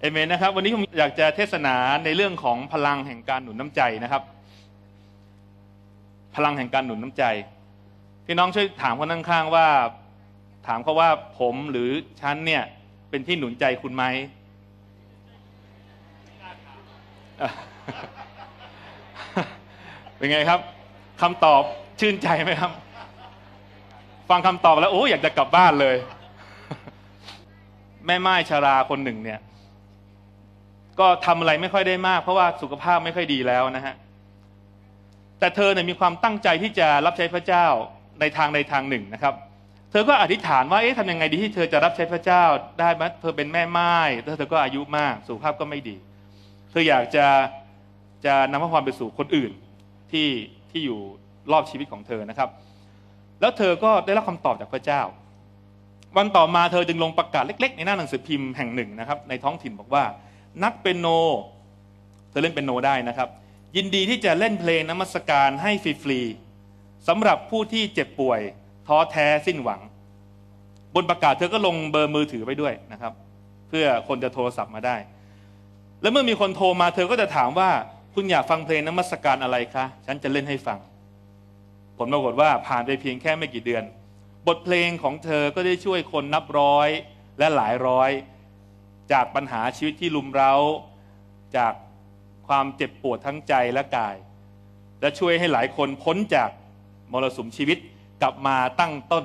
เอเมนนะครับวันนี้ผมอยากจะเทศนาในเรื่องของพลังแห่งการหนุนน้ำใจนะครับ พลังแห่งการหนุนน้ำใจพี่น้องช่วยถามคนข้างๆว่า ถามเขาว่าผมหรือฉันเนี่ยเป็นที่หนุนใจคุณไหมเป็นไงครับ คำตอบชื่นใจไหมครับ ฟังคำตอบแล้วโอ้อยากจะกลับบ้านเลย แม่ไม้ชาราคนหนึ่งเนี่ยก็ทำอะไรไม่ค่อยได้มากเพราะว่าสุขภาพไม่ค่อยดีแล้วนะฮะ แต่เธอเนี่ยมีความตั้งใจที่จะรับใช้พระเจ้าในทางใดทางหนึ่งนะครับ เธอก็อธิษฐานว่าเอ๊ะทำยังไงดีที่เธอจะรับใช้พระเจ้าได้ไหมเธอเป็นแม่ไม้แล้วเธอก็อายุมากสุขภาพก็ไม่ดี เธออยากจะจะนำพระพรไปสู่คนอื่นที่ที่อยู่รอบชีวิตของเธอนะครับ แล้วเธอก็ได้รับคำตอบจากพระเจ้า วันต่อมาเธอจึงลงประกาศเล็ก ๆ ในหน้าหนังสือพิมพ์แห่งหนึ่งนะครับ ในท้องถิ่นบอกว่านักเป็นโน เธอเล่นเป็นโนได้นะครับ ยินดีที่จะเล่นเพลงนมัสการให้ฟรีๆสำหรับผู้ที่เจ็บป่วย ท้อแท้สิ้นหวัง บนประกาศเธอก็ลงเบอร์มือถือไปด้วยนะครับ เพื่อคนจะโทรศัพท์มาได้ แล้วเมื่อมีคนโทรมา เธอก็จะถามว่าคุณอยากฟังเพลงนมัสการอะไรคะ ฉันจะเล่นให้ฟังผลปรากฏว่าผ่านไปเพียงแค่ไม่กี่เดือน บทเพลงของเธอก็ได้ช่วยคนนับร้อยและหลายร้อยจากปัญหาชีวิตที่ลุมเร้าจากความเจ็บปวดทั้งใจและกาย และช่วยให้หลายคนพ้นจาก มรสุมชีวิตกลับมาตั้งต้น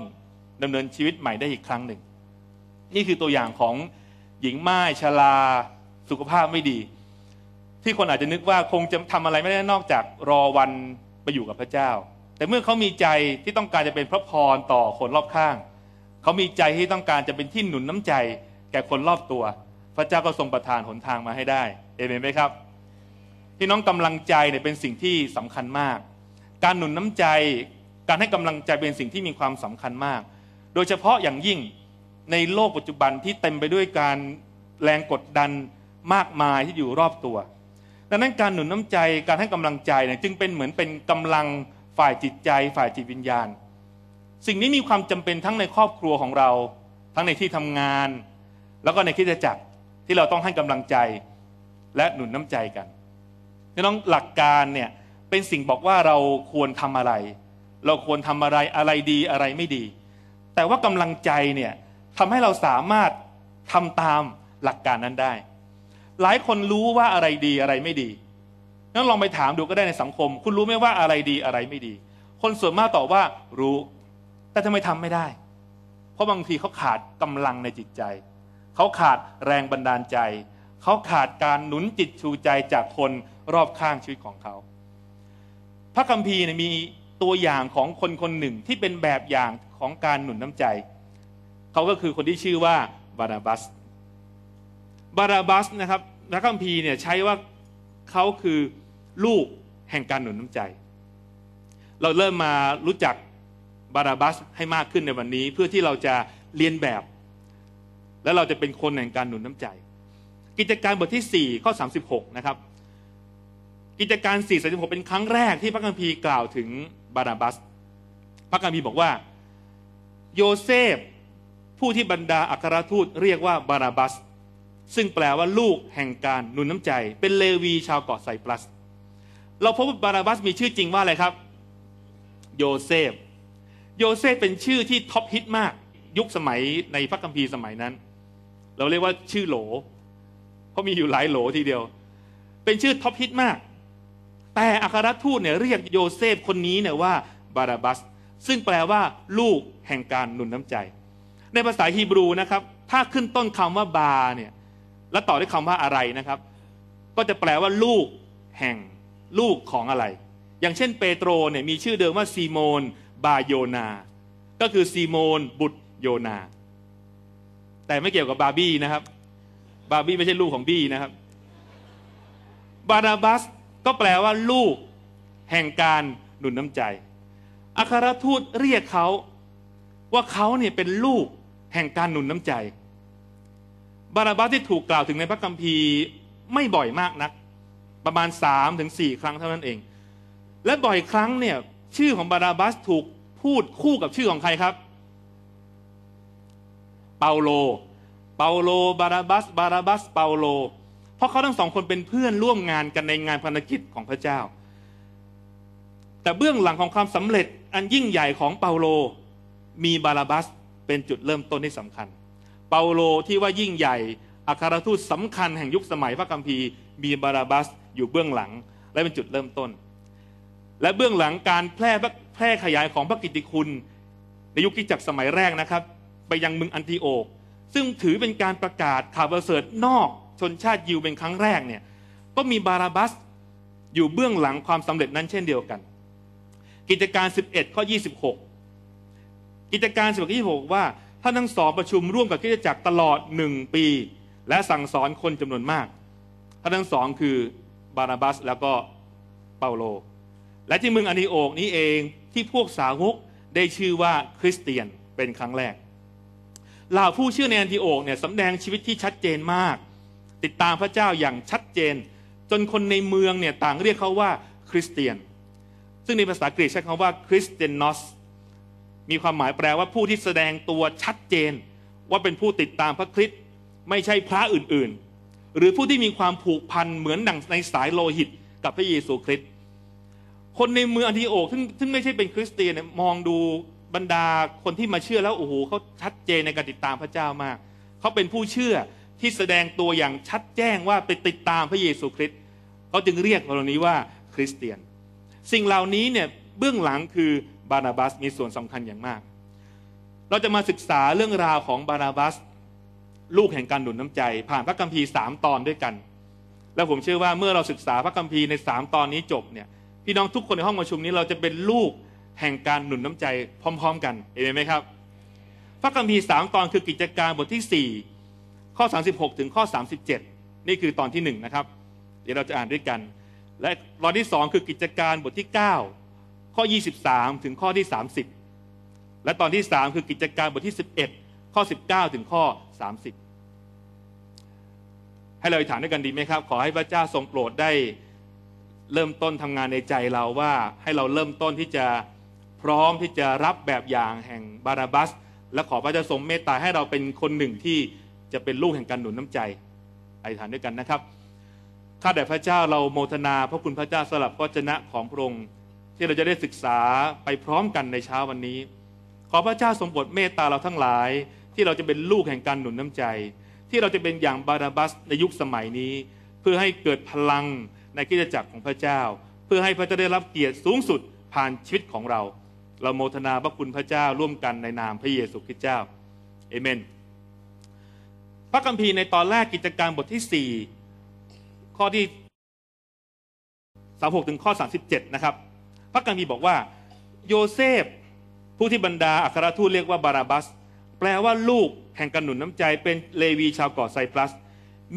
ดำเนินชีวิตใหม่ได้อีกครั้งหนึ่ง นี่คือตัวอย่างของหญิงม่ายชลาสุขภาพไม่ดี ที่คนอาจจะนึกว่าคงจะทำอะไรไม่ได้นอกจากรอวันไปอยู่กับพระเจ้า แต่เมื่อเขามีใจที่ต้องการจะเป็นพระพรต่อคนรอบข้าง เขามีใจที่ต้องการจะเป็นที่หนุนน้ำใจ แก่คนรอบตัวพระเจ้าก็ทรงประทานหนทางมาให้ได้ เอเมนไหมครับพี่น้องกำลังใจเนี่ยเป็นสิ่งที่สำคัญมาก การหนุนน้ำใจ การให้กำลังใจเป็นสิ่งที่มีความสำคัญมาก โดยเฉพาะอย่างยิ่งในโลกปัจจุบันที่เต็มไปด้วยการแรงกดดันมากมายที่อยู่รอบตัวดังนั้นการหนุนน้ำใจ การให้กำลังใจเนี่ยจึงเป็นเหมือนเป็นกำลังฝ่ายจิตใจฝ่ายจิตวิญญาณ สิ่งนี้มีความจำเป็นทั้งในครอบครัวของเรา ทั้งในที่ทำงาน แล้วก็ในคิดจะจัดที่เราต้องให้กำลังใจและหนุนน้ำใจกันน้องหลักการเนี่ยเป็นสิ่งบอกว่าเราควรทำอะไร เราควรทำอะไรอะไรดีอะไรไม่ดี แต่ว่ากำลังใจเนี่ยทำให้เราสามารถทำตามหลักการนั้นได้ หลายคนรู้ว่าอะไรดีอะไรไม่ดีนั่นลองไปถามดูก็ได้ในสังคม คุณรู้ไหมว่าอะไรดีอะไรไม่ดี คนส่วนมากตอบว่ารู้ แต่ทำไมทำไม่ได้ เพราะบางทีเขาขาดกำลังในจิตใจเขาขาดแรงบันดาลใจ เขาขาดการหนุนจิตชูใจจากคนรอบข้างชีวิตของเขา พระคัมภีร์มีตัวอย่างของคนคนหนึ่งที่เป็นแบบอย่างของการหนุนน้ำใจ เขาก็คือคนที่ชื่อว่า บาราบัส บาราบัสนะครับพระคัมภีร์เนี่ยใช้ว่าเขาคือลูกแห่งการหนุนน้ำใจ เราเริ่มมารู้จักบาราบัสให้มากขึ้นในวันนี้เพื่อที่เราจะเรียนแบบและเราจะเป็นคนแห่งการหนุนน้ำใจ กิจการบทที่ 4 ข้อ36 นะครับ กิจการ4่สเป็นครั้งแรกที่พระคัมภีร์กล่าวถึงบานาบัส พระคัมภีร์บอกว่า โยเซฟผู้ที่บรรดาอัครทูต เรียกว่าบานาบัส ซึ่งแปลว่าลูกแห่งการหนุนน้ำใจ เป็นเลวีชาวเกาะไซปรัส เราพบว่าบานาบัสมีชื่อจริงว่าอะไรครับ โยเซฟ โยเซฟเป็นชื่อที่ท็อปฮิตมากยุคสมัยในพระคัมภีร์สมัยนั้นเราเรียกว่าชื่อโหล เพราะมีอยู่หลายโหลทีเดียว เป็นชื่อท็อปฮิตมาก แต่ อัครทูตเนี่ยเรียกโยเซฟคนนี้เนี่ยว่าบาราบัส ซึ่งแปลว่า ลูกแห่งการ หนุนน้ำใจ ในภาษาฮีบรูนะครับ ถ้าขึ้นต้นคำว่าบาเนี่ยและต่อด้วยคำว่าอะไรนะครับ ก็จะแปลว่าลูกแห่งลูกของอะไร อย่างเช่นเปโตรเนี่ยมีชื่อเดิมว่าซีโมน บาโยนา ก็คือซีโมน บุตรโยนาแต่ไม่เกี่ยวกับบาร์บี้นะครับ บาร์บี้ไม่ใช่ลูกของบี้นะครับ บานาบัสก็แปลว่าลูกแห่งการหนุนน้ำใจ อัครทูตเรียกเขาว่าเขาเนี่ยเป็นลูกแห่งการหนุนน้ำใจ บานาบัสที่ถูกกล่าวถึงในพระคัมภีร์ไม่บ่อยมากนัก ประมาณสามถึงสี่ครั้งเท่านั้นเอง และบ่อยครั้งเนี่ยชื่อของบานาบัสถูกพูดคู่กับชื่อของใครครับเปาโล เปาโล บาราบัส บาราบัส เปาโล เพราะเขาทั้งสองคนเป็นเพื่อนร่วมงานกันในงานพันธกิจของพระเจ้า แต่เบื้องหลังของความสำเร็จอันยิ่งใหญ่ของเปาโล มีบาราบัสเป็นจุดเริ่มต้นที่สำคัญ เปาโลที่ว่ายิ่งใหญ่ อัครทูตสำคัญแห่งยุคสมัยพระคัมภีร์มีบาราบัส อยู่เบื้องหลังและเป็นจุดเริ่มต้น และเบื้องหลังการแพร่แพร่ขยายของพระกิตติคุณ ในยุคกิจจักสมัยแรกนะครับไปยังเมืองอันติโอกซึ่งถือเป็นการประกาศข่าวประเสริฐนอก ชนชาติยิวเป็นครั้งแรกเนี่ยก็มีบาราบัสอยู่เบื้องหลังความสำเร็จนั้นเช่นเดียวกัน กิจการ 11ข้อ 26 กิจการ 11ข้อ26 ว่าท่านทั้งสองประชุมร่วมกับกิจตจักรตลอดหนึ่งปี และสั่งสอนคนจำนวนมากท่านทั้งสองคือบาราบัสแล้วก็เปาโล และที่เมืองอันิโอกนี้เองที่พวกสาวกได้ชื่อว่าคริสเตียนเป็นครั้งแรกเหล่าผู้เชื่อในอันติโอกเนี่ยสำแดงชีวิตที่ชัดเจนมาก ติดตามพระเจ้าอย่างชัดเจน จนคนในเมืองเนี่ยต่างเรียกเขาว่าคริสเตียน ซึ่งในภาษากรีกใช้คำว่าคริสเตนนอส มีความหมายแปลว่าผู้ที่แสดงตัวชัดเจน ว่าเป็นผู้ติดตามพระคริสต์ไม่ใช่พระอื่น ๆ หรือผู้ที่มีความผูกพันเหมือนดังในสายโลหิต กับพระเยซูคริสต์คนในเมืองอันทิโอกซึ่งซึ่งไม่ใช่เป็นคริสเตียนมองดูบรรดาคนที่มาเชื่อแล้วโอ้โหเขาชัดเจนในการติดตามพระเจ้ามากเขาเป็นผู้เชื่อที่แสดงตัวอย่างชัดแจ้งว่าไปติดตามพระเยซูคริสต์เขาจึงเรียกเหล่านี้ว่าคริสเตียน สิ่งเหล่านี้เนี่ยเบื้องหลังคือบานาบัสมีส่วนสำคัญอย่างมาก เราจะมาศึกษาเรื่องราวของบานาบัส ลูกแห่งการหนุนน้ำใจ ผ่านพระคัมภีร์สามตอนด้วยกัน และผมเชื่อว่าเมื่อเราศึกษาพระคัมภีร์ในสามตอนนี้จบเนี่ยพี่น้องทุกคนในห้องประชุมนี้เราจะเป็นลูกแห่งการหนุนน้ำใจพร้อม ๆ กันเห็นไหมครับ พระคัมภีร์สามตอนคือกิจการบทที่สี่ข้อ36ถึงข้อ37นี่คือตอนที่หนึ่งนะครับ เดี๋ยวเราจะอ่านด้วยกัน และตอนที่สองคือกิจการบทที่9ข้อ23ถึงข้อที่30และตอนที่สามคือกิจการบทที่11ข้อ19ถึงข้อ30ให้เราอธิษฐานด้วยกันดีไหมครับ ขอให้พระเจ้าทรงโปรดได้เริ่มต้นทำงานในใจเราว่าให้เราเริ่มต้นที่จะพร้อมที่จะรับแบบอย่างแห่งบาราบัส และขอพระเจ้าทรงเมตตาให้เราเป็นคนหนึ่งที่จะเป็นลูกแห่งการหนุนน้ำใจอธิษฐานด้วยกันนะครับ ข้าแต่พระเจ้าเราโมทนาพระคุณพระเจ้าสลับพระชนะของพระองค์ที่เราจะได้ศึกษาไปพร้อมกันในเช้าวันนี้ ขอพระเจ้าทรงโปรดเมตตาเราทั้งหลาย ที่เราจะเป็นลูกแห่งการหนุนน้ำใจ ที่เราจะเป็นอย่างบาราบัสในยุคสมัยนี้ เพื่อให้เกิดพลังในกิจจักรของพระเจ้า เพื่อให้พระเจ้าได้รับเกียรติสูงสุดผ่านชีวิตของเราเราโมทนาพระคุณพระเจ้าร่วมกันในนามพระเยซูคริสต์เจ้า เอเมน พระคัมภีร์ในตอนแรกกิจการบทที่4ข้อที่ 36 ถึงข้อ 37 นะครับ พระคัมภีร์บอกว่า โยเซฟผู้ที่บรรดาอัครทูตเรียกว่า บาราบัส แปลว่าลูกแห่งกระหนุนน้ำใจเป็นเลวีชาวเกาะไซปรัส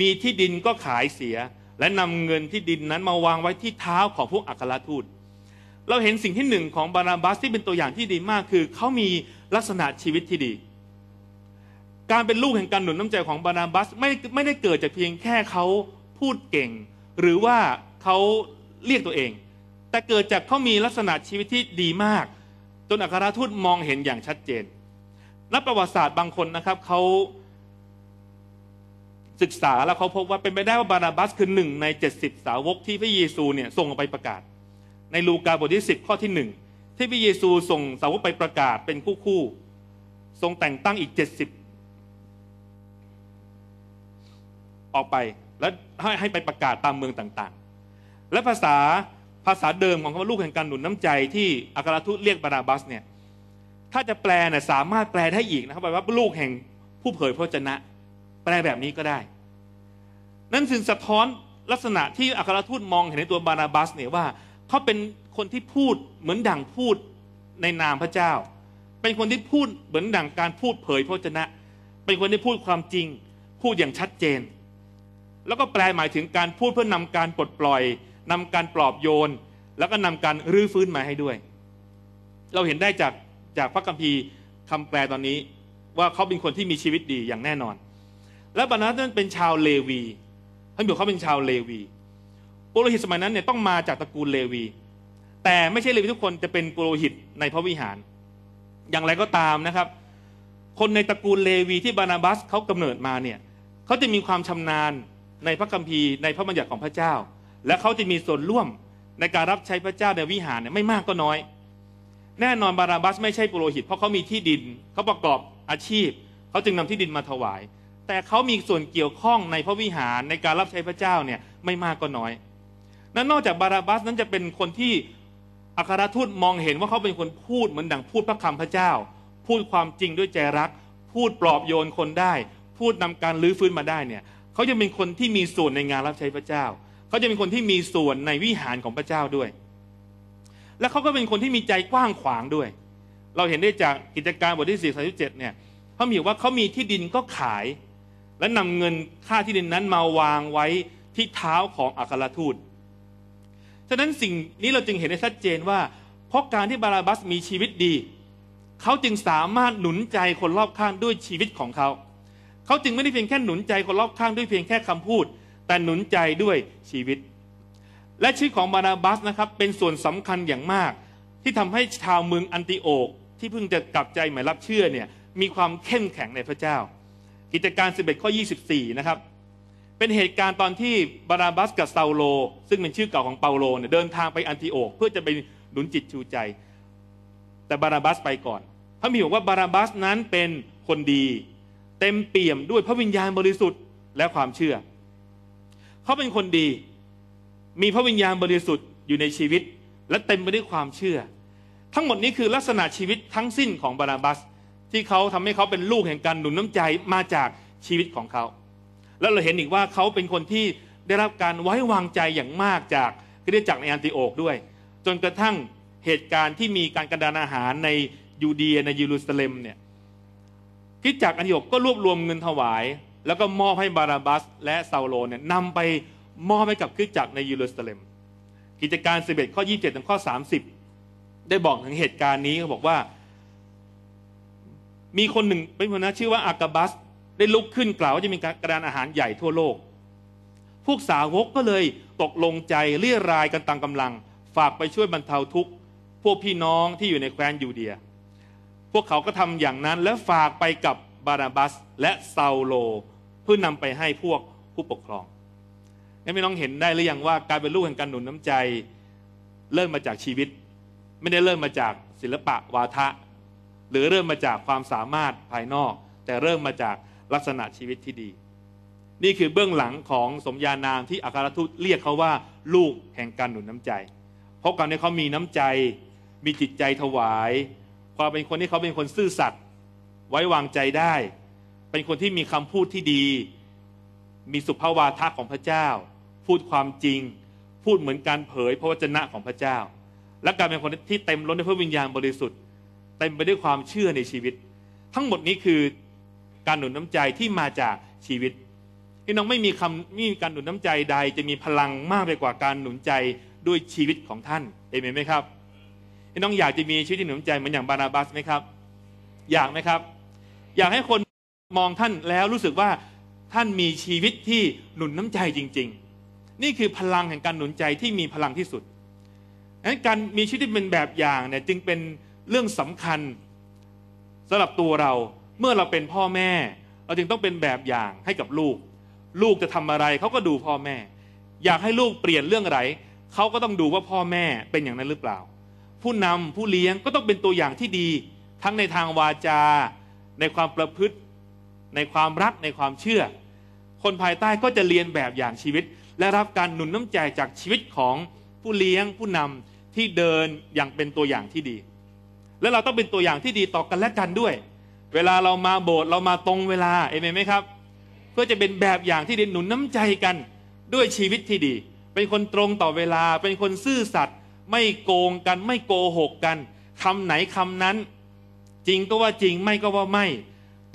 มีที่ดินก็ขายเสีย และนำเงินที่ดินนั้นมาวางไว้ที่เท้าของพวกอัครทูตเราเห็นสิ่งที่หนึ่งของบาราบัสที่เป็นตัวอย่างที่ดีมากคือ เขามีลักษณะชีวิตที่ดี การเป็นลูกแห่งการหนุนน้ำใจของบาราบัสไม่ไม่ได้เกิดจากเพียงแค่เขาพูดเก่งหรือว่าเขาเรียกตัวเอง แต่เกิดจากเขามีลักษณะชีวิตที่ดีมากจนอัครทูตมองเห็นอย่างชัดเจน นักประวัติศาสตร์บางคนนะครับเขาศึกษาแล้วเขาพบว่าเป็นไปได้ว่าบานาบัสคือหนึ่งในเจ็ดสิบสาวกที่พระเยซูเนี่ยส่งออกไปประกาศในลูกาบทที่สิบข้อที่หนึ่งที่พระเยซูส่งสาวกไปประกาศเป็นคู่คู่ ทรงแต่งตั้งอีกเจ็ดสิบออกไปและให้ให้ไปประกาศตามเมืองต่าง ๆ และภาษาภาษาเดิมของคำว่าลูกแห่งการหนุนน้ำใจที่อัครทูตเรียกบาราบัสเนี่ยถ้าจะแปลเนี่ยสามารถแปลได้อีกนะครับว่าลูกแห่งผู้เผยพระชนะ แปลแบบนี้ก็ได้ นั่นื่นสะท้อนลักษณะที่อัครทูตมองเห็นในตัวบาราบัสเนี่ยว่าเขาเป็นคนที่พูดเหมือนดั่งพูดในนามพระเจ้า เป็นคนที่พูดเหมือนดั่งการพูดเผยพระชนะ เป็นคนที่พูดความจริงพูดอย่างชัดเจน แล้วก็แปลหมายถึงการพูดเพื่อนำการปลดปล่อย นำการปลอบโยน แล้วก็นำการรื้อฟื้นมาให้ด้วย เราเห็นได้จากจากพระคัมภีร์คำแปลตอนนี้ว่าเขาเป็นคนที่มีชีวิตดีอย่างแน่นอน และบรรดาท่านเป็นชาวเลวีท่านบอกเขาเป็นชาวเลวีปุโรหิตสมัยนั้นเนี่ยต้องมาจากตระกูลเลวี แต่ไม่ใช่เลวีทุกคนจะเป็นปุโรหิตในพระวิหาร อย่างไรก็ตามนะครับ คนในตระกูลเลวีที่บานาบัสเขากำเนิดมาเนี่ย เขาจะมีความชำนาญในพระคัมภีร์ในพระบัญญัติของพระเจ้า และเขาจะมีส่วนร่วมในการรับใช้พระเจ้าในวิหารเนี่ยไม่มากก็น้อย แน่นอนบานาบัสไม่ใช่ปุโรหิตเพราะเขามีที่ดิน เขาประกอบอาชีพ เขาจึงนำที่ดินมาถวาย แต่เขามีส่วนเกี่ยวข้องในพระวิหารในการรับใช้พระเจ้าเนี่ยไม่มากก็น้อยและนอกจากบาราบัสนั้นจะเป็นคนที่อัครทูตมองเห็นว่าเขาเป็นคนพูดเหมือนดังพูดพระคำพระเจ้า พูดความจริงด้วยใจรัก พูดปลอบโยนคนได้ พูดนำการลื้อฟื้นมาได้เนี่ยเขาจะเป็นคนที่มีส่วนในงานรับใช้พระเจ้า เขาจะเป็นคนที่มีส่วนในวิหารของพระเจ้าด้วย และเขาก็เป็นคนที่มีใจกว้างขวางด้วย เราเห็นได้จากกิจการบทที่สี่สาเจ็ดเนี่ยเขาอกว่าเขามีที่ดินก็ขาย และนำเงินค่าที่ดินนั้นมาวางไว้ที่เท้าของอัครทูตฉะนั้นสิ่งนี้ เราจึงเห็นได้ชัดเจนว่า เพราะการที่บาราบัสมีชีวิตดี เขาจึงสามารถหนุนใจคนรอบข้างด้วยชีวิตของเขา เขาจึงไม่ได้เพียงแค่หนุนใจคนรอบข้างด้วยเพียงแค่คำพูด แต่หนุนใจด้วยชีวิต และชีวิตของบาราบัสนะครับ เป็นส่วนสำคัญอย่างมาก ที่ทำให้ชาวเมืองอันติโอกที่เพิ่งจะกลับใจหมายรับเชื่อเนี่ยมีความเข้มแข็งในพระเจ้า กิจการ 11 ข้อ 24 นะครับเป็นเหตุการณ์ตอนที่บาราบัสกับเซาโลซึ่งเป็นชื่อเก่าของเปาโลเนี่ยเดินทางไปอันติโอกเพื่อจะไปหนุนจิตชูใจ แต่บาราบัสไปก่อน พระมีบอกว่าบาราบัสนั้นเป็นคนดี เต็มเปี่ยมด้วยพระวิญญาณบริสุทธิ์และความเชื่อ เขาเป็นคนดี มีพระวิญญาณบริสุทธิ์อยู่ในชีวิต และเต็มไปด้วยความเชื่อ ทั้งหมดนี้คือลักษณะชีวิตทั้งสิ้นของบาราบัสที่เขาทำให้เขาเป็นลูกแห่งการหนุนน้ำใจมาจากชีวิตของเขาแล้วเราเห็นอีกว่าเขาเป็นคนที่ได้รับการไว้วางใจอย่างมากจากคริสตจักรในอันติโอกด้วย จนกระทั่งเหตุการณ์ที่มีการกระดานอาหารในยูเดียในเยรูซาเล็มเนี่ยคริสตจักรอันติโอกก็รวบรวมเงินถวาย แล้วก็มอบให้บาราบัส และซาโลเนี่ยนำไปมอบให้กับคริสตจักรในเยรูซาเล็ม กิจการเ็ดข้อ 27 ถึงข้อ 30 ได้บอกถึงเหตุการณ์นี้เขาบอกว่ามีคนหนึ่งเป็นคนนะชื่อว่าอากาบัสได้ลุกขึ้นกล่าวว่าจะมีกระดานอาหารใหญ่ทั่วโลก พวกสาวกก็เลยตกลงใจเรียรายกันตางกำลัง ฝากไปช่วยบรรเทาทุกข์พวกพี่น้องที่อยู่ในแคว้นยูเดีย พวกเขาก็ทำอย่างนั้นและฝากไปกับบาราบัสและซาโล เพื่อนำไปให้พวกผู้ปกครองนี่พี่น้องเห็นได้หรือยังว่าการเป็นลูกแห่งการหนุนน้ำใจ เริ่มมาจากชีวิต ไม่ได้เริ่มมาจากศิลปะวาทะ หรือเริ่มมาจากความสามารถภายนอก แต่เริ่มมาจากลักษณะชีวิตที่ดี นี่คือเบื้องหลังของสมญานามที่อัครทูตเรียกเขาว่า ลูกแห่งการหนุนน้ำใจเพราะการที่เขามีน้ำใจ มีจิตใจถวาย ความเป็นคนที่เขาเป็นคนซื่อสัตย์ไว้วางใจได้ เป็นคนที่มีคำพูดที่ดี มีสุภาวาทะของพระเจ้า พูดความจริง พูดเหมือนการเผยพระวจนะของพระเจ้าและการเป็นคนที่เต็มล้นด้วยพระวิญญาณบริสุทธิ์เต็มไปด้วยความเชื่อในชีวิต ทั้งหมดนี้คือการหนุนน้ำใจที่มาจากชีวิต พี่น้องไม่มีคำไม่มีการหนุนน้ำใจใด จะมีพลังมากไปกว่าการหนุนใจด้วยชีวิตของท่านเอเมนไหมครับ พี่น้องอยากจะมีชีวิตที่หนุนใจเหมือนอย่างบานาบัสไหมครับ อยากไหมครับ อยากให้คนมองท่านแล้วรู้สึกว่าท่านมีชีวิตที่หนุนน้ำใจจริง ๆ นี่คือพลังแห่งการหนุนใจที่มีพลังที่สุดดังนั้นการมีชีวิตที่เป็นแบบอย่างเนี่ยจึงเป็นเรื่องสำคัญสำหรับตัวเราเมื่อเราเป็นพ่อแม่เราจึงต้องเป็นแบบอย่างให้กับลูก ลูกจะทำอะไรเขาก็ดูพ่อแม่ อยากให้ลูกเปลี่ยนเรื่องอะไรเขาก็ต้องดูว่าพ่อแม่เป็นอย่างนั้นหรือเปล่า ผู้นำผู้เลี้ยงก็ต้องเป็นตัวอย่างที่ดี ทั้งในทางวาจา ในความประพฤติ ในความรักในความเชื่อ คนภายใต้ก็จะเรียนแบบอย่างชีวิต และรับการหนุนน้ำใจจากชีวิตของผู้เลี้ยงผู้นำที่เดินอย่างเป็นตัวอย่างที่ดี และเราต้องเป็นตัวอย่างที่ดีต่อกันและกันด้วยเวลาเรามาโบสถ์เรามาตรงเวลาเอเมนไหมครับเพื่อจะเป็นแบบอย่างที่ดีหนุนน้ำใจกันด้วยชีวิตที่ดีเป็นคนตรงต่อเวลาเป็นคนซื่อสัตย์ไม่โกงกันไม่โกหกกัน คำไหนคำนั้น จริงก็ว่าจริงไม่ก็ว่าไม่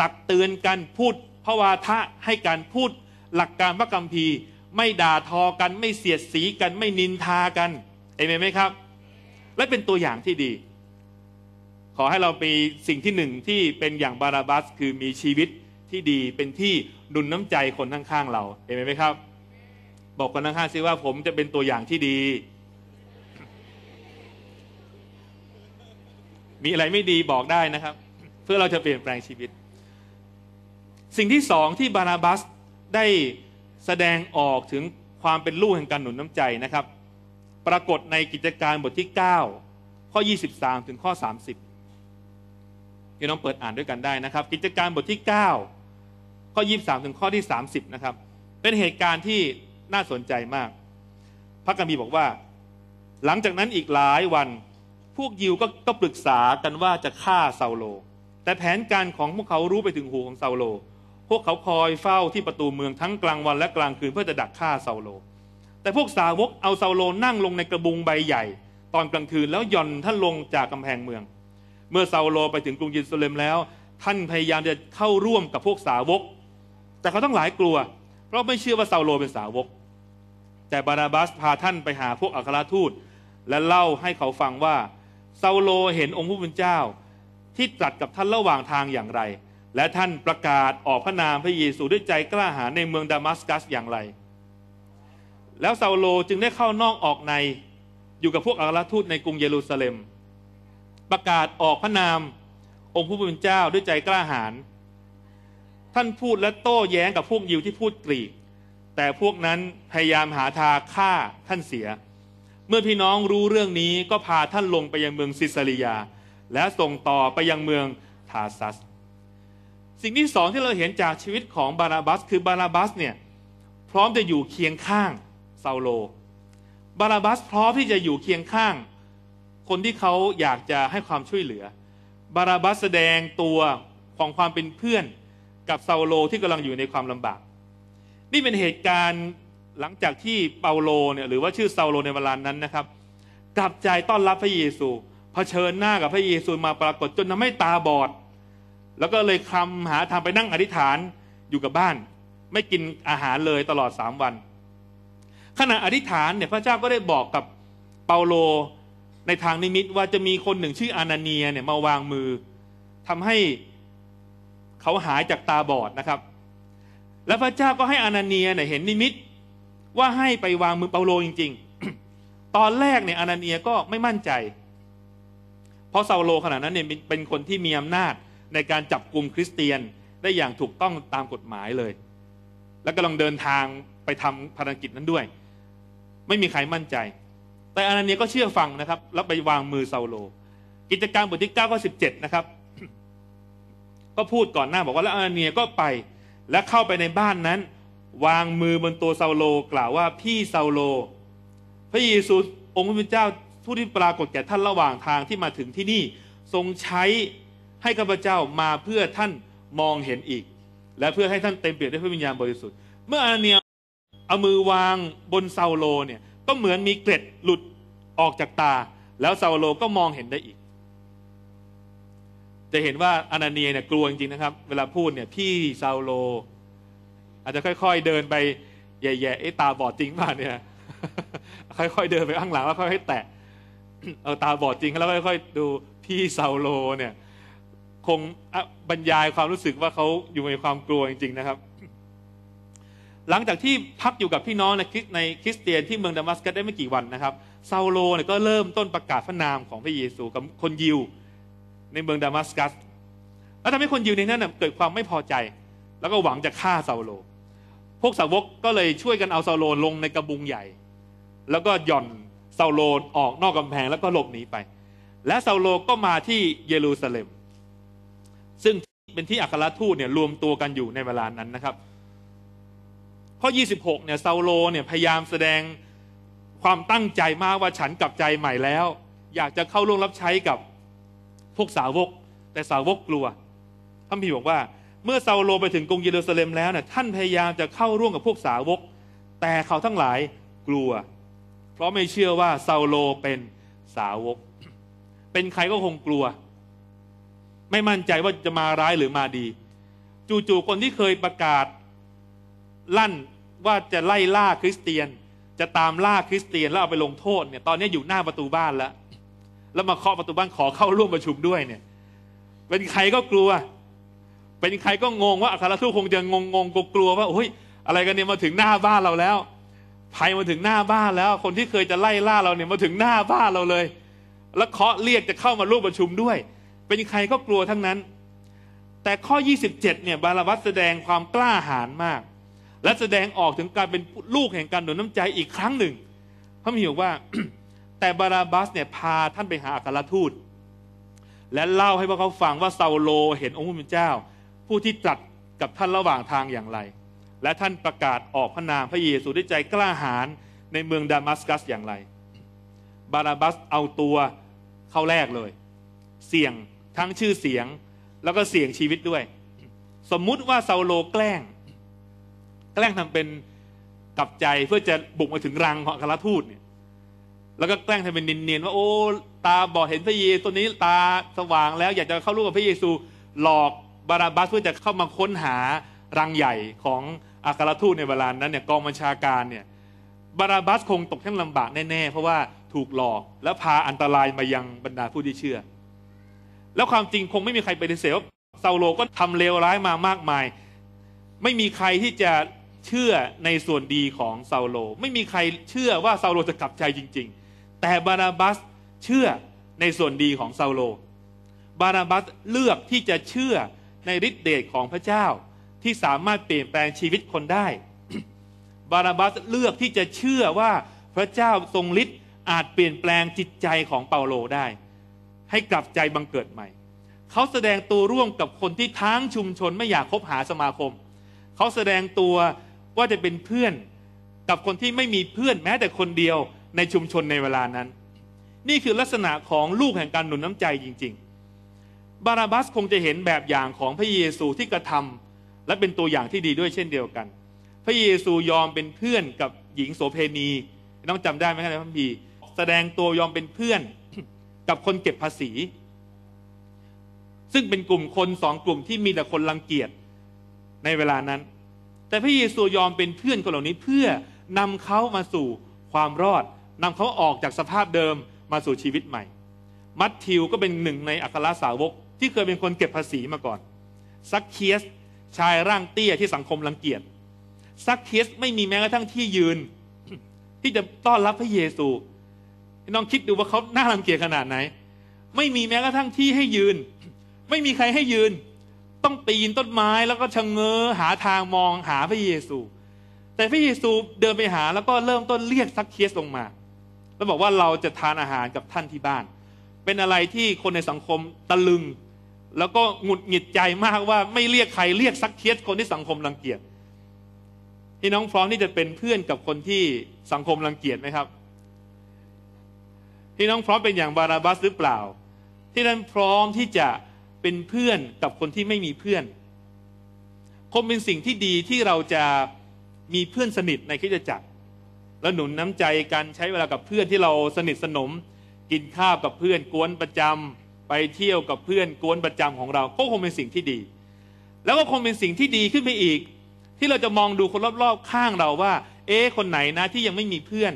ตักเตือนกันพูดพระวาทะให้การพูด หลักการพระกัมภีร์ไม่ด่าทอกันไม่เสียดสีกัน ไม่นินทากันเอเมนไหมครับ และเป็นตัวอย่างที่ดีขอให้เราไปสิ่งที่หนึ่งที่เป็นอย่างบาราบัส คือมีชีวิตที่ดีเป็นที่ดุลน้ำใจคนข้างๆเราเห็นไหมครับ บอกคนข้างๆซิว่าผมจะเป็นตัวอย่างที่ดี มีอะไรไม่ดีบอกได้นะครับ เพื่อเราจะเปลี่ยนแปลงชีวิต สิ่งที่สองที่บาราบัสได้แสดงออกถึงความเป็นลูกแห่งการหนุนน้ำใจนะครับ ปรากฏในกิจการบทที่ 9 ข้อ23ถึงข้อ30พี่น้องเปิดอ่านด้วยกันได้นะครับ กิจการบทที่ 9 ข้อ23ถึงข้อที่ 30นะครับเป็นเหตุการณ์ที่น่าสนใจมาก พระกัมพีบอกว่า หลังจากนั้นอีกหลายวัน พวกยิวก็ก็ปรึกษากันว่าจะฆ่าซาโลแต่แผนการของพวกเขารู้ไปถึงหูของซาโลพวกเขาคอยเฝ้าที่ประตูเมืองทั้งกลางวันและกลางคืนเพื่อจะดักฆ่าซาโลแต่พวกสาวกเอาซาโลนั่งลงในกระบุงใบใหญ่ ตอนกลางคืนแล้วย่อนท่านลงจากกำแพงเมืองเมื่อซาโลไปถึงกรุงเยรูซาเล็มแล้ว ท่านพยายามจะเข้าร่วมกับพวกสาวก แต่เขาต้องหลายกลัว เพราะไม่เชื่อว่าซาโลเป็นสาวก แต่บานาบัสพาท่านไปหาพวกอัครทูต และเล่าให้เขาฟังว่าซาโลเห็นองค์ผู้เป็นเจ้า ที่ตรัสกับท่านระหว่างทางอย่างไร และท่านประกาศออกพระนามพระเยซูด้วยใจกล้าหาญในเมืองดามัสกัสอย่างไร แล้วซาโลจึงได้เข้านอกออกในอยู่กับพวกอัครทูตในกรุงเยรูซาเล็มประกาศออกพระนามองค์ผู้เป็นเจ้าด้วยใจกล้าหาญท่านพูดและโต้แย้งกับพวกยิวที่พูดกรีกแต่พวกนั้นพยายามหาทาฆ่าท่านเสีย เมื่อพี่น้องรู้เรื่องนี้ก็พาท่านลงไปยังเมืองซิซาริยาและส่งต่อไปยังเมืองทาซัสสิ่งที่สองที่เราเห็นจากชีวิตของบาราบัส คือบาราบัสเนี่ยพร้อมจะอยู่เคียงข้างเซาโล บาราบัสพร้อมที่จะอยู่เคียงข้างคนที่เขาอยากจะให้ความช่วยเหลือ บาราบัสแสดงตัวของความเป็นเพื่อนกับซาโลที่กำลังอยู่ในความลำบาก นี่เป็นเหตุการณ์หลังจากที่เปาโลเนี่ยหรือว่าชื่อซาโลในเวลานั้นนะครับ กลับใจต้อนรับพระเยซูเผชิญหน้ากับพระเยซูมาปรากฏจนทำให้ตาบอด แล้วก็เลยคลำหาทางไปนั่งอธิษฐานอยู่กับบ้าน ไม่กินอาหารเลยตลอดสามวัน ขณะอธิษฐานเนี่ยพระเจ้าก็ได้บอกกับเปาโลในทางนิมิตว่าจะมีคนหนึ่งชื่ออานาเนียเนี่ยมาวางมือ ทำให้เขาหายจากตาบอด นะครับ แล้วพระเจ้าก็ให้อานาเนียเนี่ยเห็นนิมิตว่าให้ไปวางมือเปาโลจริง ๆ ตอนแรกเนี่ยอานาเนียก็ไม่มั่นใจ เพราะเซาโลขณะนั้นเนี่ยเป็นคนที่มีอำนาจในการจับกลุ่มคริสเตียนได้อย่างถูกต้องตามกฎหมายเลย แล้วก็ลองเดินทางไปทำภารกิจนั้นด้วย ไม่มีใครมั่นใจแต่อานาเนียก็เชื่อฟังนะครับ แล้วไปวางมือเซาโล กิจการบทที่9ก็17 นะครับ ก็พูดก่อนหน้าบอกว่าแล้วอานาเนียก็ไปและเข้าไปในบ้านนั้น วางมือบนตัวเซาโลกล่าวว่าพี่เซาโล พระเยซูองค์พระเจ้าผู้ที่ปรากฏแก่ท่าน ระหว่างทางที่มาถึงที่นี่ทรงใช้ให้ข้าพเจ้ามาเพื่อท่านมองเห็นอีก และเพื่อให้ท่านเต็มเปี่ยมด้วยพระวิญญาณบริสุทธิ์เมื่ออานาเนียเอามือวางบนเซาโลเนี่ยก็เหมือนมีเกล็ดหลุดออกจากตาแล้วซาโลก็มองเห็นได้อีกจะเห็นว่าอานาเนียเนี่ยกลัวจริงๆนะครับ เวลาพูดเนี่ยพี่ซาโล อาจจะค่อยๆเดินไปแย่ๆไอ้ตาบอดจริงป่ะเนี่ย ค่อยๆเดินไปข้างหลังแล้วค่อยๆแตะเอาตาบอดจริงแล้วค่อยๆดู พี่ซาโลเนี่ย คงบรรยายความรู้สึกว่าเขาอยู่ในความกลัวจริงๆนะครับหลังจากที่พักอยู่กับพี่น้องในคริสในคริสเตียนที่เมืองดามัสกัสได้ไม่กี่วันนะครับซาโลเนี่ยก็เริ่มต้นประกาศพระนามของพระเยซูกับคนยิวในเมืองดามัสกัส แล้วทำให้คนยิวในนั้นเกิดความไม่พอใจ แล้วก็หวังจะฆ่าซาโล พวกสาวกก็เลยช่วยกันเอาซาโลลงในกระบุงใหญ่ แล้วก็หย่อนซาโลออกนอกกำแพงแล้วก็หลบหนีไป และซาโลก็มาที่เยรูซาเล็ม ซึ่งเป็นที่อัครทูตเนี่ยรวมตัวกันอยู่ในเวลานั้นนะครับข้อ26เนี่ยซาโลเนี่ยพยายามแสดงความตั้งใจมากว่าฉันกลับใจใหม่แล้ว อยากจะเข้าร่วมรับใช้กับพวกสาวก แต่สาวกกลัวท่านพี่บอกว่า เมื่อซาโลไปถึงกรุงเยรูซาเล็มแล้วเนี่ยท่านพยายามจะเข้าร่วมกับพวกสาวก แต่เขาทั้งหลายกลัว เพราะไม่เชื่อว่าซาโลเป็นสาวก เป็นใครก็คงกลัว ไม่มั่นใจว่าจะมาร้ายหรือมาดี จู่ๆคนที่เคยประกาศลั่นว่าจะไล่ล่าคริสเตียนจะตามล่าคริสเตียนแล้วเอาไปลงโทษเนี่ยตอนนี้อยู่หน้าประตูบ้านแล้ว แล้วมาเคาะประตูบ้านขอเข้าร่วมประชุมด้วยเนี่ย เป็นใครก็กลัว เป็นใครก็งงว่าอัครทูตคงจะงงงงกลัวว่าโอ้ย อะไรกันเนี่ยมาถึงหน้าบ้านเราแล้วภัยมาถึงหน้าบ้านแล้ว คนที่เคยจะไล่ล่าเราเนี่ยมาถึงหน้าบ้านเราเลย แล้วเคาะเรียกจะเข้ามาร่วมประชุมด้วย เป็นใครก็กลัวทั้งนั้น แต่ข้อ27เนี่ยบาลวัตแสดงความกล้าหาญมากและแสดงออกถึงการเป็นลูกแห่งการดนนน้ำใจอีกครั้งหนึ่ง พระมิวว่า แต่บาราบัสเนี่ยพาท่านไปหาอัครทูต และเล่าให้พวกเขาฟังว่าเซาโล เห็นองค์พระเจ้า ผู้ที่ตรัสกับท่านระหว่างทางอย่างไร และท่านประกาศออกพระนามพระเยซูด้วยใจกล้าหาญในเมืองดามัสกัสอย่างไร บาราบัสเอาตัวเข้าแรกเลย เสี่ยงทั้งชื่อเสียงแล้วก็เสี่ยงชีวิตด้วย สมมุติว่าเซาโลแกล้งแกล้งทำเป็นกลับใจเพื่อจะบุกมาถึงรังของคาราทูตเนี่ย แล้วก็แกล้งทำเป็นเนียนๆว่าโอ้ตาบอดเห็นพระเยซูตัวนี้ตาสว่างแล้วอยากจะเข้าร่วมกับพระเยซู หลอกบาราบัสเพื่อจะเข้ามาค้นหารังใหญ่ของอาครทูตในเวลานั้น เนี่ยกองบัญชาการเนี่ย บาราบัสคงตกทั้งลำบากแน่ๆเพราะว่าถูกหลอก และพาอันตรายมายังบรรดาผู้ที่เชื่อ แล้วความจริงคงไม่มีใครไปฏิเสธว่าเซาโลก็ทำเลวร้ายมามากมาย ไม่มีใครที่จะเชื่อในส่วนดีของซาโลไม่มีใครเชื่อว่าซาโลจะกลับใจจริง ๆ แต่บานาบัสเชื่อในส่วนดีของซาโล บานาบัสเลือกที่จะเชื่อในฤทธิเดชของพระเจ้า ที่สามารถเปลี่ยนแปลงชีวิตคนได้ บานาบัสเลือกที่จะเชื่อว่าพระเจ้าทรงฤทธิ์อาจเปลี่ยนแปลงจิตใจของเปาโลได้ ให้กลับใจบังเกิดใหม่ เขาแสดงตัวร่วมกับคนที่ทั้งชุมชนไม่อยากคบหาสมาคม เขาแสดงตัวว่าจะเป็นเพื่อนกับคนที่ไม่มีเพื่อนแม้แต่คนเดียวในชุมชนในเวลานั้น นี่คือลักษณะของลูกแห่งการหนุนน้ำใจจริง ๆ บาราบัสคงจะเห็นแบบอย่างของพระเยซูที่กระทำและเป็นตัวอย่างที่ดีด้วยเช่นเดียวกัน พระเยซูยอมเป็นเพื่อนกับหญิงโสเพณีต้องจำได้ไหมครับพานพีแสดงตัวยอมเป็นเพื่อน กับคนเก็บภาษี ซึ่งเป็นกลุ่มคนสองกลุ่มที่มีแต่คนรังเกียจในเวลานั้นแต่พระเยซูยอมเป็นเพื่อนคนเหล่านี้เพื่อนำเขามาสู่ความรอด นำเขาออกจากสภาพเดิมมาสู่ชีวิตใหม่ มัทธิว ก็เป็นหนึ่งในอัครสาวก ที่เคยเป็นคนเก็บภาษีมาก่อน ซักเคียสชายร่างเตี้ยที่สังคมรังเกียจซักเคียสไม่มีแม้กระทั่งที่ยืน ที่จะต้อนรับพระเยซูน้องคิดดูว่าเขาหน้ารังเกียจขนาดไหน ไม่มีแม้กระทั่งที่ให้ยืน ไม่มีใครให้ยืนต้องปีนต้นไม้แล้วก็ ชะเง้อหาทางมองหาพระเยซู แต่พระเยซูเดินไปหาแล้วก็เริ่มต้นเรียกซักเคียสลงมา แล้วบอกว่าเราจะทานอาหารกับท่านที่บ้าน เป็นอะไรที่คนในสังคม ตะลึง แล้วก็หงุดหงิดใจมากว่า ไม่เรียกใครเรียกซักเคียสคนที่สังคมรังเกียจพี่น้องพร้อมที่จะเป็นเพื่อนกับคนที่สังคมรังเกียจไหมครับพี่น้องพร้อมเป็นอย่างบาราบัสหรือเปล่า ที่นั้นพร้อมที่จะเป็นเพื่อนกับคนที่ไม่มีเพื่อนคงเป็นสิ่งที่ดีที่เราจะมีเพื่อนสนิทในคิดจักร แล้วหนุนน้ำใจกันใช้เวลากับเพื่อนที่เราสนิทสนม กินข้าวกับเพื่อน กวนประจำไปเที่ยวกับเพื่อน กวนประจำของเรา ก็คงเป็นสิ่งที่ดี แล้วก็คงเป็นสิ่งที่ดีขึ้นไปอีก ที่เราจะมองดูคนรอบๆข้างเราว่า เอ๊คนไหนนะที่ยังไม่มีเพื่อน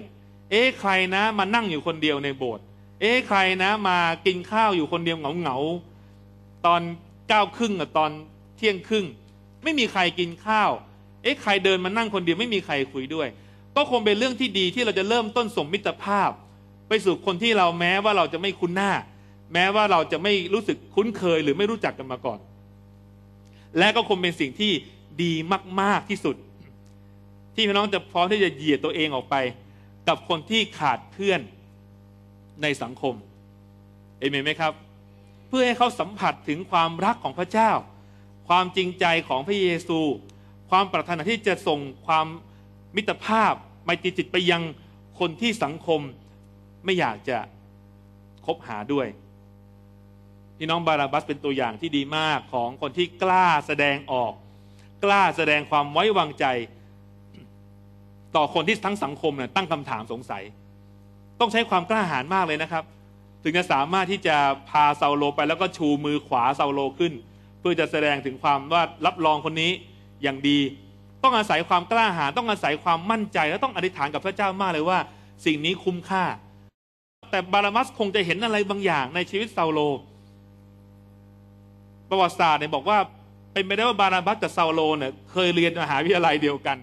เอ๊ใครนะ มานั่งอยู่คนเดียวในโบสถ์เอ๊ใครนะ มากินข้าวอยู่คนเดียวเหงาๆตอนเก้าครึ่งกับตอนเที่ยงครึ่ง ไม่มีใครกินข้าวเอ๊ะใครเดินมานั่งคนเดียวไม่มีใครคุยด้วย ก็คงเป็นเรื่องที่ดีที่เราจะเริ่มต้นสมมิตรภาพ ไปสู่คนที่เราแม้ว่าเราจะไม่คุ้นหน้า แม้ว่าเราจะไม่รู้สึกคุ้นเคยหรือไม่รู้จักกันมาก่อน และก็คงเป็นสิ่งที่ดีมาก ๆ ที่สุด ที่พี่น้องจะพร้อมที่จะเหยียดตัวเองออกไป กับคนที่ขาดเพื่อนในสังคมเอเมนไหมครับพื่อให้เขาสัมผัสถึงความรักของพระเจ้า ความจริงใจของพระเยซู ความปรารถนาที่จะส่งความมิตรภาพไมตรีจิตไปยังคนที่สังคมไม่อยากจะคบหาด้วย พี่น้องบาราบัสเป็นตัวอย่างที่ดีมากของคนที่กล้าแสดงออก กล้าแสดงความไว้วางใจ ต่อคนที่ทั้งสังคมนะ่ะตั้งคำถามสงสัย ต้องใช้ความกล้าหาญมากเลยนะครับถึงจะสามารถที่จะพาเซาโลไปแล้วก็ชูมือขวาเซาโลขึ้น เพื่อจะแสดงถึงความว่ารับรองคนนี้อย่างดี ต้องอาศัยความกล้าหาญต้องอาศัยความมั่นใจ และต้องอธิษฐานกับพระเจ้ามากเลยว่า สิ่งนี้คุ้มค่า แต่บารามัสคงจะเห็นอะไรบางอย่างในชีวิตเซาโล ประวัติศาสตร์เนี่ยบอกว่า เป็นไปได้ว่าบารามัสกับเซาโลเนี่ยเคยเรียนมหาวิทยาลัยเดียวกัน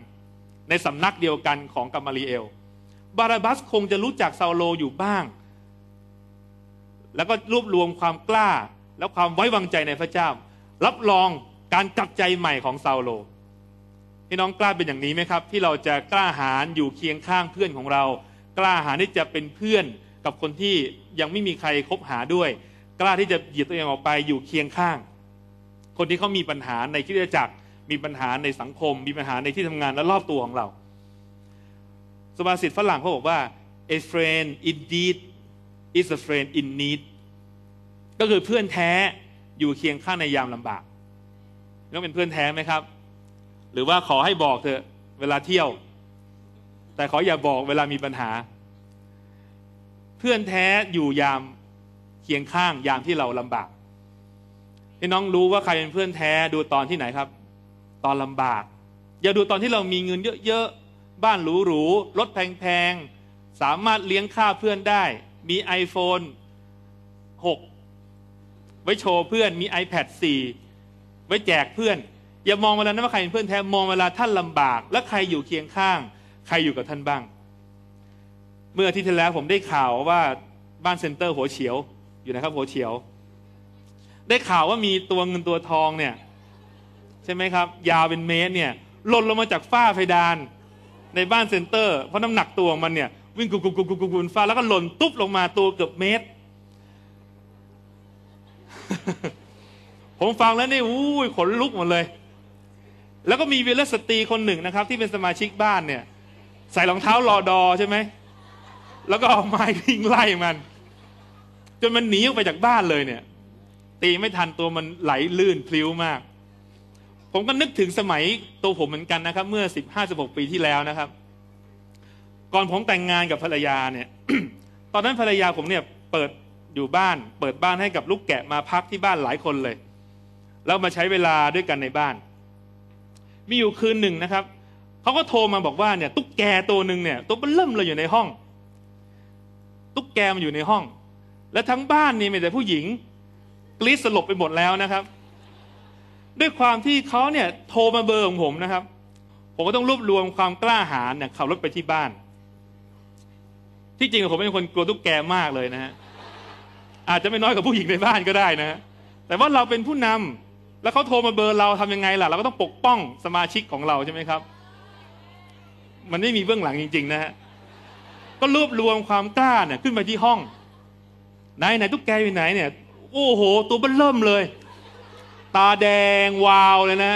ในสำนักเดียวกันของกัมมารีเอล บารามัสคงจะรู้จักเซาโลอยู่บ้างแล้วก็รวบรวมความกล้าและความไว้วางใจในพระเจ้า รับรองการกลับใจใหม่ของซาโลพี่น้องกล้าเป็นอย่างนี้ไหมครับ ที่เราจะกล้าหาญอยู่เคียงข้างเพื่อนของเรา กล้าหาญที่จะเป็นเพื่อนกับคนที่ยังไม่มีใครคบหาด้วย กล้าที่จะหยิบตัวเองออกไปอยู่เคียงข้าง คนที่เขามีปัญหาในคิดจักรมีปัญหาในสังคม มีปัญหาในที่ทำงานและรอบตัวของเราสุภาษิตฝรั่งเขาบอกว่า a friend indeed is a friend in need ก็คือเพื่อนแท้อยู่เคียงข้างในยามลำบากต้องเป็นเพื่อนแท้ไหมครับ หรือว่าขอให้บอกเถอะ เวลาเที่ยว แต่ขออย่าบอกเวลามีปัญหา เพื่อนแท้อยู่ยาม เคียงข้างยามที่เราลำบากให้น้องรู้ว่าใครเป็นเพื่อนแท้ดูตอนที่ไหนครับ ตอนลำบาก อย่าดูตอนที่เรามีเงิน เยอะๆบ้านหรูๆรถแพง ๆ สามารถเลี้ยงข้าเพื่อนได้มี iPhone 6ไว้โชว์เพื่อน มี iPad 4ไว้แจกเพื่อน อย่ามองเวลานั้นว่าใครเป็นเพื่อน แท้มองเวลาท่านลำบาก และใครอยู่เคียงข้าง ใครอยู่กับท่านบ้าง เมื่อที่ที่แล้วผมได้ข่าวว่าบ้านเซ็นเตอร์หัวเฉียวอยู่นะครับหัวเฉียว ได้ข่าวว่ามีตัวเงินตัวทองเนี่ยใช่ไหมครับ ยาวเป็นเมตรเนี่ยหล่นลงมาจากฝ้าเพดาน ในบ้านเซ็นเตอร์เพราะน้ำหนักตัวมันเนี่ยวิ่งกุกกุกกุกกุฟ้าแล้วก็หล่นตุ๊บลงมาตัวเกือบ เมตร ผมฟังแล้วนี่อู้ย ขนลุกหมดเลย แล้วก็มีวีรสตรีคนหนึ่งนะครับ ที่เป็นสมาชิกบ้านเนี่ย ใส่รองเท้ารอดอใช่ไหม แล้วก็เอาไม้พิงไล่มัน จนมันหนีออกไปจากบ้านเลยเนี่ย ตีไม่ทันตัวมันไหลลื่นพลิ้วมาก ผมก็นึกถึงสมัยตัวผมเหมือนกันนะครับ เมื่อสิบห้าสิบหกปีที่แล้วนะครับก่อนผมแต่งงานกับภรรยาเนี่ย ตอนนั้นภรรยาผมเนี่ยเปิดอยู่บ้าน เปิดบ้านให้กับลูกแกะมาพักที่บ้านหลายคนเลย แล้วมาใช้เวลาด้วยกันในบ้าน มีอยู่คืนหนึ่งนะครับ เขาก็โทรมาบอกว่าเนี่ยตุ๊กแกตัวหนึ่งเนี่ย ตัวเบิ่มเลยอยู่ในห้อง ตุ๊กแกมันอยู่ในห้อง และทั้งบ้านนี่มีแต่ผู้หญิงกรีดสลบไปหมดแล้วนะครับ ด้วยความที่เขาเนี่ย โทรมาเบอร์ของผมนะครับ ผมก็ต้องรวบรวมความกล้าหาญเนี่ยขับรถไปที่บ้านที่จริงผมเป็นคนกลัวตุ๊กแกมากเลยนะฮะ อาจจะไม่น้อยกับผู้หญิงในบ้านก็ได้นะฮะ แต่ว่าเราเป็นผู้นำ แล้วเขาโทรมาเบอร์เราทำยังไงล่ะเราก็ต้องปกป้องสมาชิกของเราใช่ไหมครับ มันไม่มีเบื้องหลังจริง ๆ นะฮะก็รวบรวมความกล้าเนี่ย ขึ้นไปที่ห้อง ไหนไหนตุ๊กแกอยู่ไหนเนี่ย โอ้โห ตัวเบิ่มเลย ตาแดงวาวเลยนะ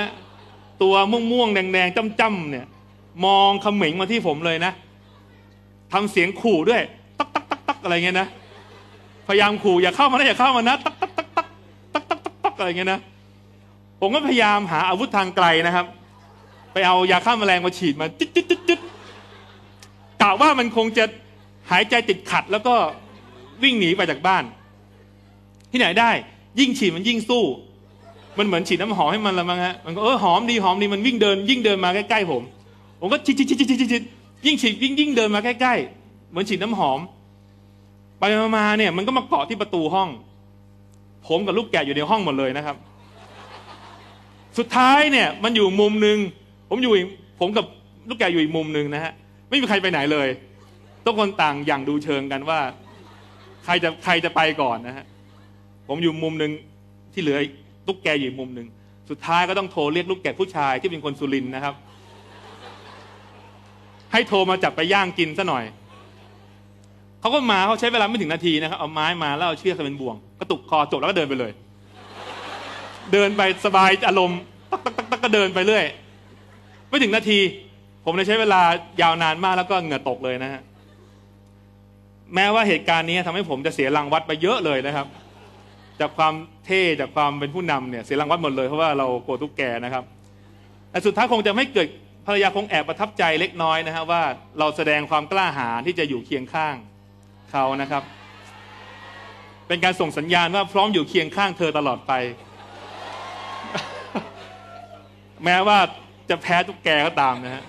ตัวม่วงๆแดงๆ จ้ำๆเนี่ย มองเขม็งมาที่ผมเลยนะทำเสียงขู่ด้วยตักตักตักตักอะไรเงี้ยนะพยายามขู่อย่าเข้ามานะ อย่าเข้ามานะตักตักตักตักตักตักตักตักอะไรเงี้ยนะผมก็พยายามหาอาวุธทางไกลนะครับ ไปเอายาฆ่าแมลงมาฉีดมาจิ๊ดจิ๊ดจิ๊ดจิ๊ดกะว่ามันคงจะหายใจติดขัด แล้วก็วิ่งหนีไปจากบ้าน ที่ไหนได้ ยิ่งฉีดมันยิ่งสู้ มันเหมือนฉีดน้ำหอมให้มันละมั้งฮะมันก็เออหอมดีหอมดีมันวิ่งเดินยิ่งเดินมาใกล้ๆผมผมก็จิ๊ดจิ๊ดจิ๊ดจิ๊ดจิ๊ดยิ่งฉีดยิ่งยิ่งเดินมา ใกล้ ๆ เหมือนฉีดน้ำหอม ไปมาเนี่ย มันก็มาเกาะที่ประตูห้อง ผมกับลูกแกะอยู่ในห้องหมดเลยนะครับ สุดท้ายเนี่ยมันอยู่มุมหนึ่งผมอยู่อีกผมกับลูกแกะอยู่อีกมุมหนึ่งนะฮะไม่มีใครไปไหนเลยทุกคนต่างอย่างดูเชิงกันว่า ใครจะใครจะไปก่อนนะฮะผมอยู่มุมหนึ่งที่เหลือลูกแกอยู่มุมหนึ่งสุดท้ายก็ต้องโทรเรียกลูกแกะผู้ชาย ที่เป็นคนสุรินนะครับให้โทรมาจับไปย่างกินซะหน่อย เขาก็มาเขาใช้เวลาไม่ถึงนาทีนะครับ เอาไม้มาแล้วเอาเชือกเป็นบ่วงกระตุกคอจบแล้วก็เดินไปเลย เดินไปสบายอารมณ์ตักตักตักตักก็เดินไปเรื่อยไม่ถึงนาที ผมเลยใช้เวลายาวนานมากแล้วก็เหงื่อตกเลยนะฮะแม้ว่าเหตุการณ์นี้ทำให้ผมจะเสียรังวัดไปเยอะเลยนะครับ จากความเท่จากความเป็นผู้นำเนี่ยเสียรังวัดหมดเลยเพราะว่าเรากลัวตุ๊กแกนะครับ แต่สุดท้ายคงจะไม่เกิดภรรยาคงแอบประทับใจเล็กน้อยนะฮะว่าเราแสดงความกล้าหาญที่จะอยู่เคียงข้างเขานะครับ เป็นการส่งสัญญาณว่าพร้อมอยู่เคียงข้างเธอตลอดไป แม้ว่าจะแพ้ทุกแกก็ตามนะฮะ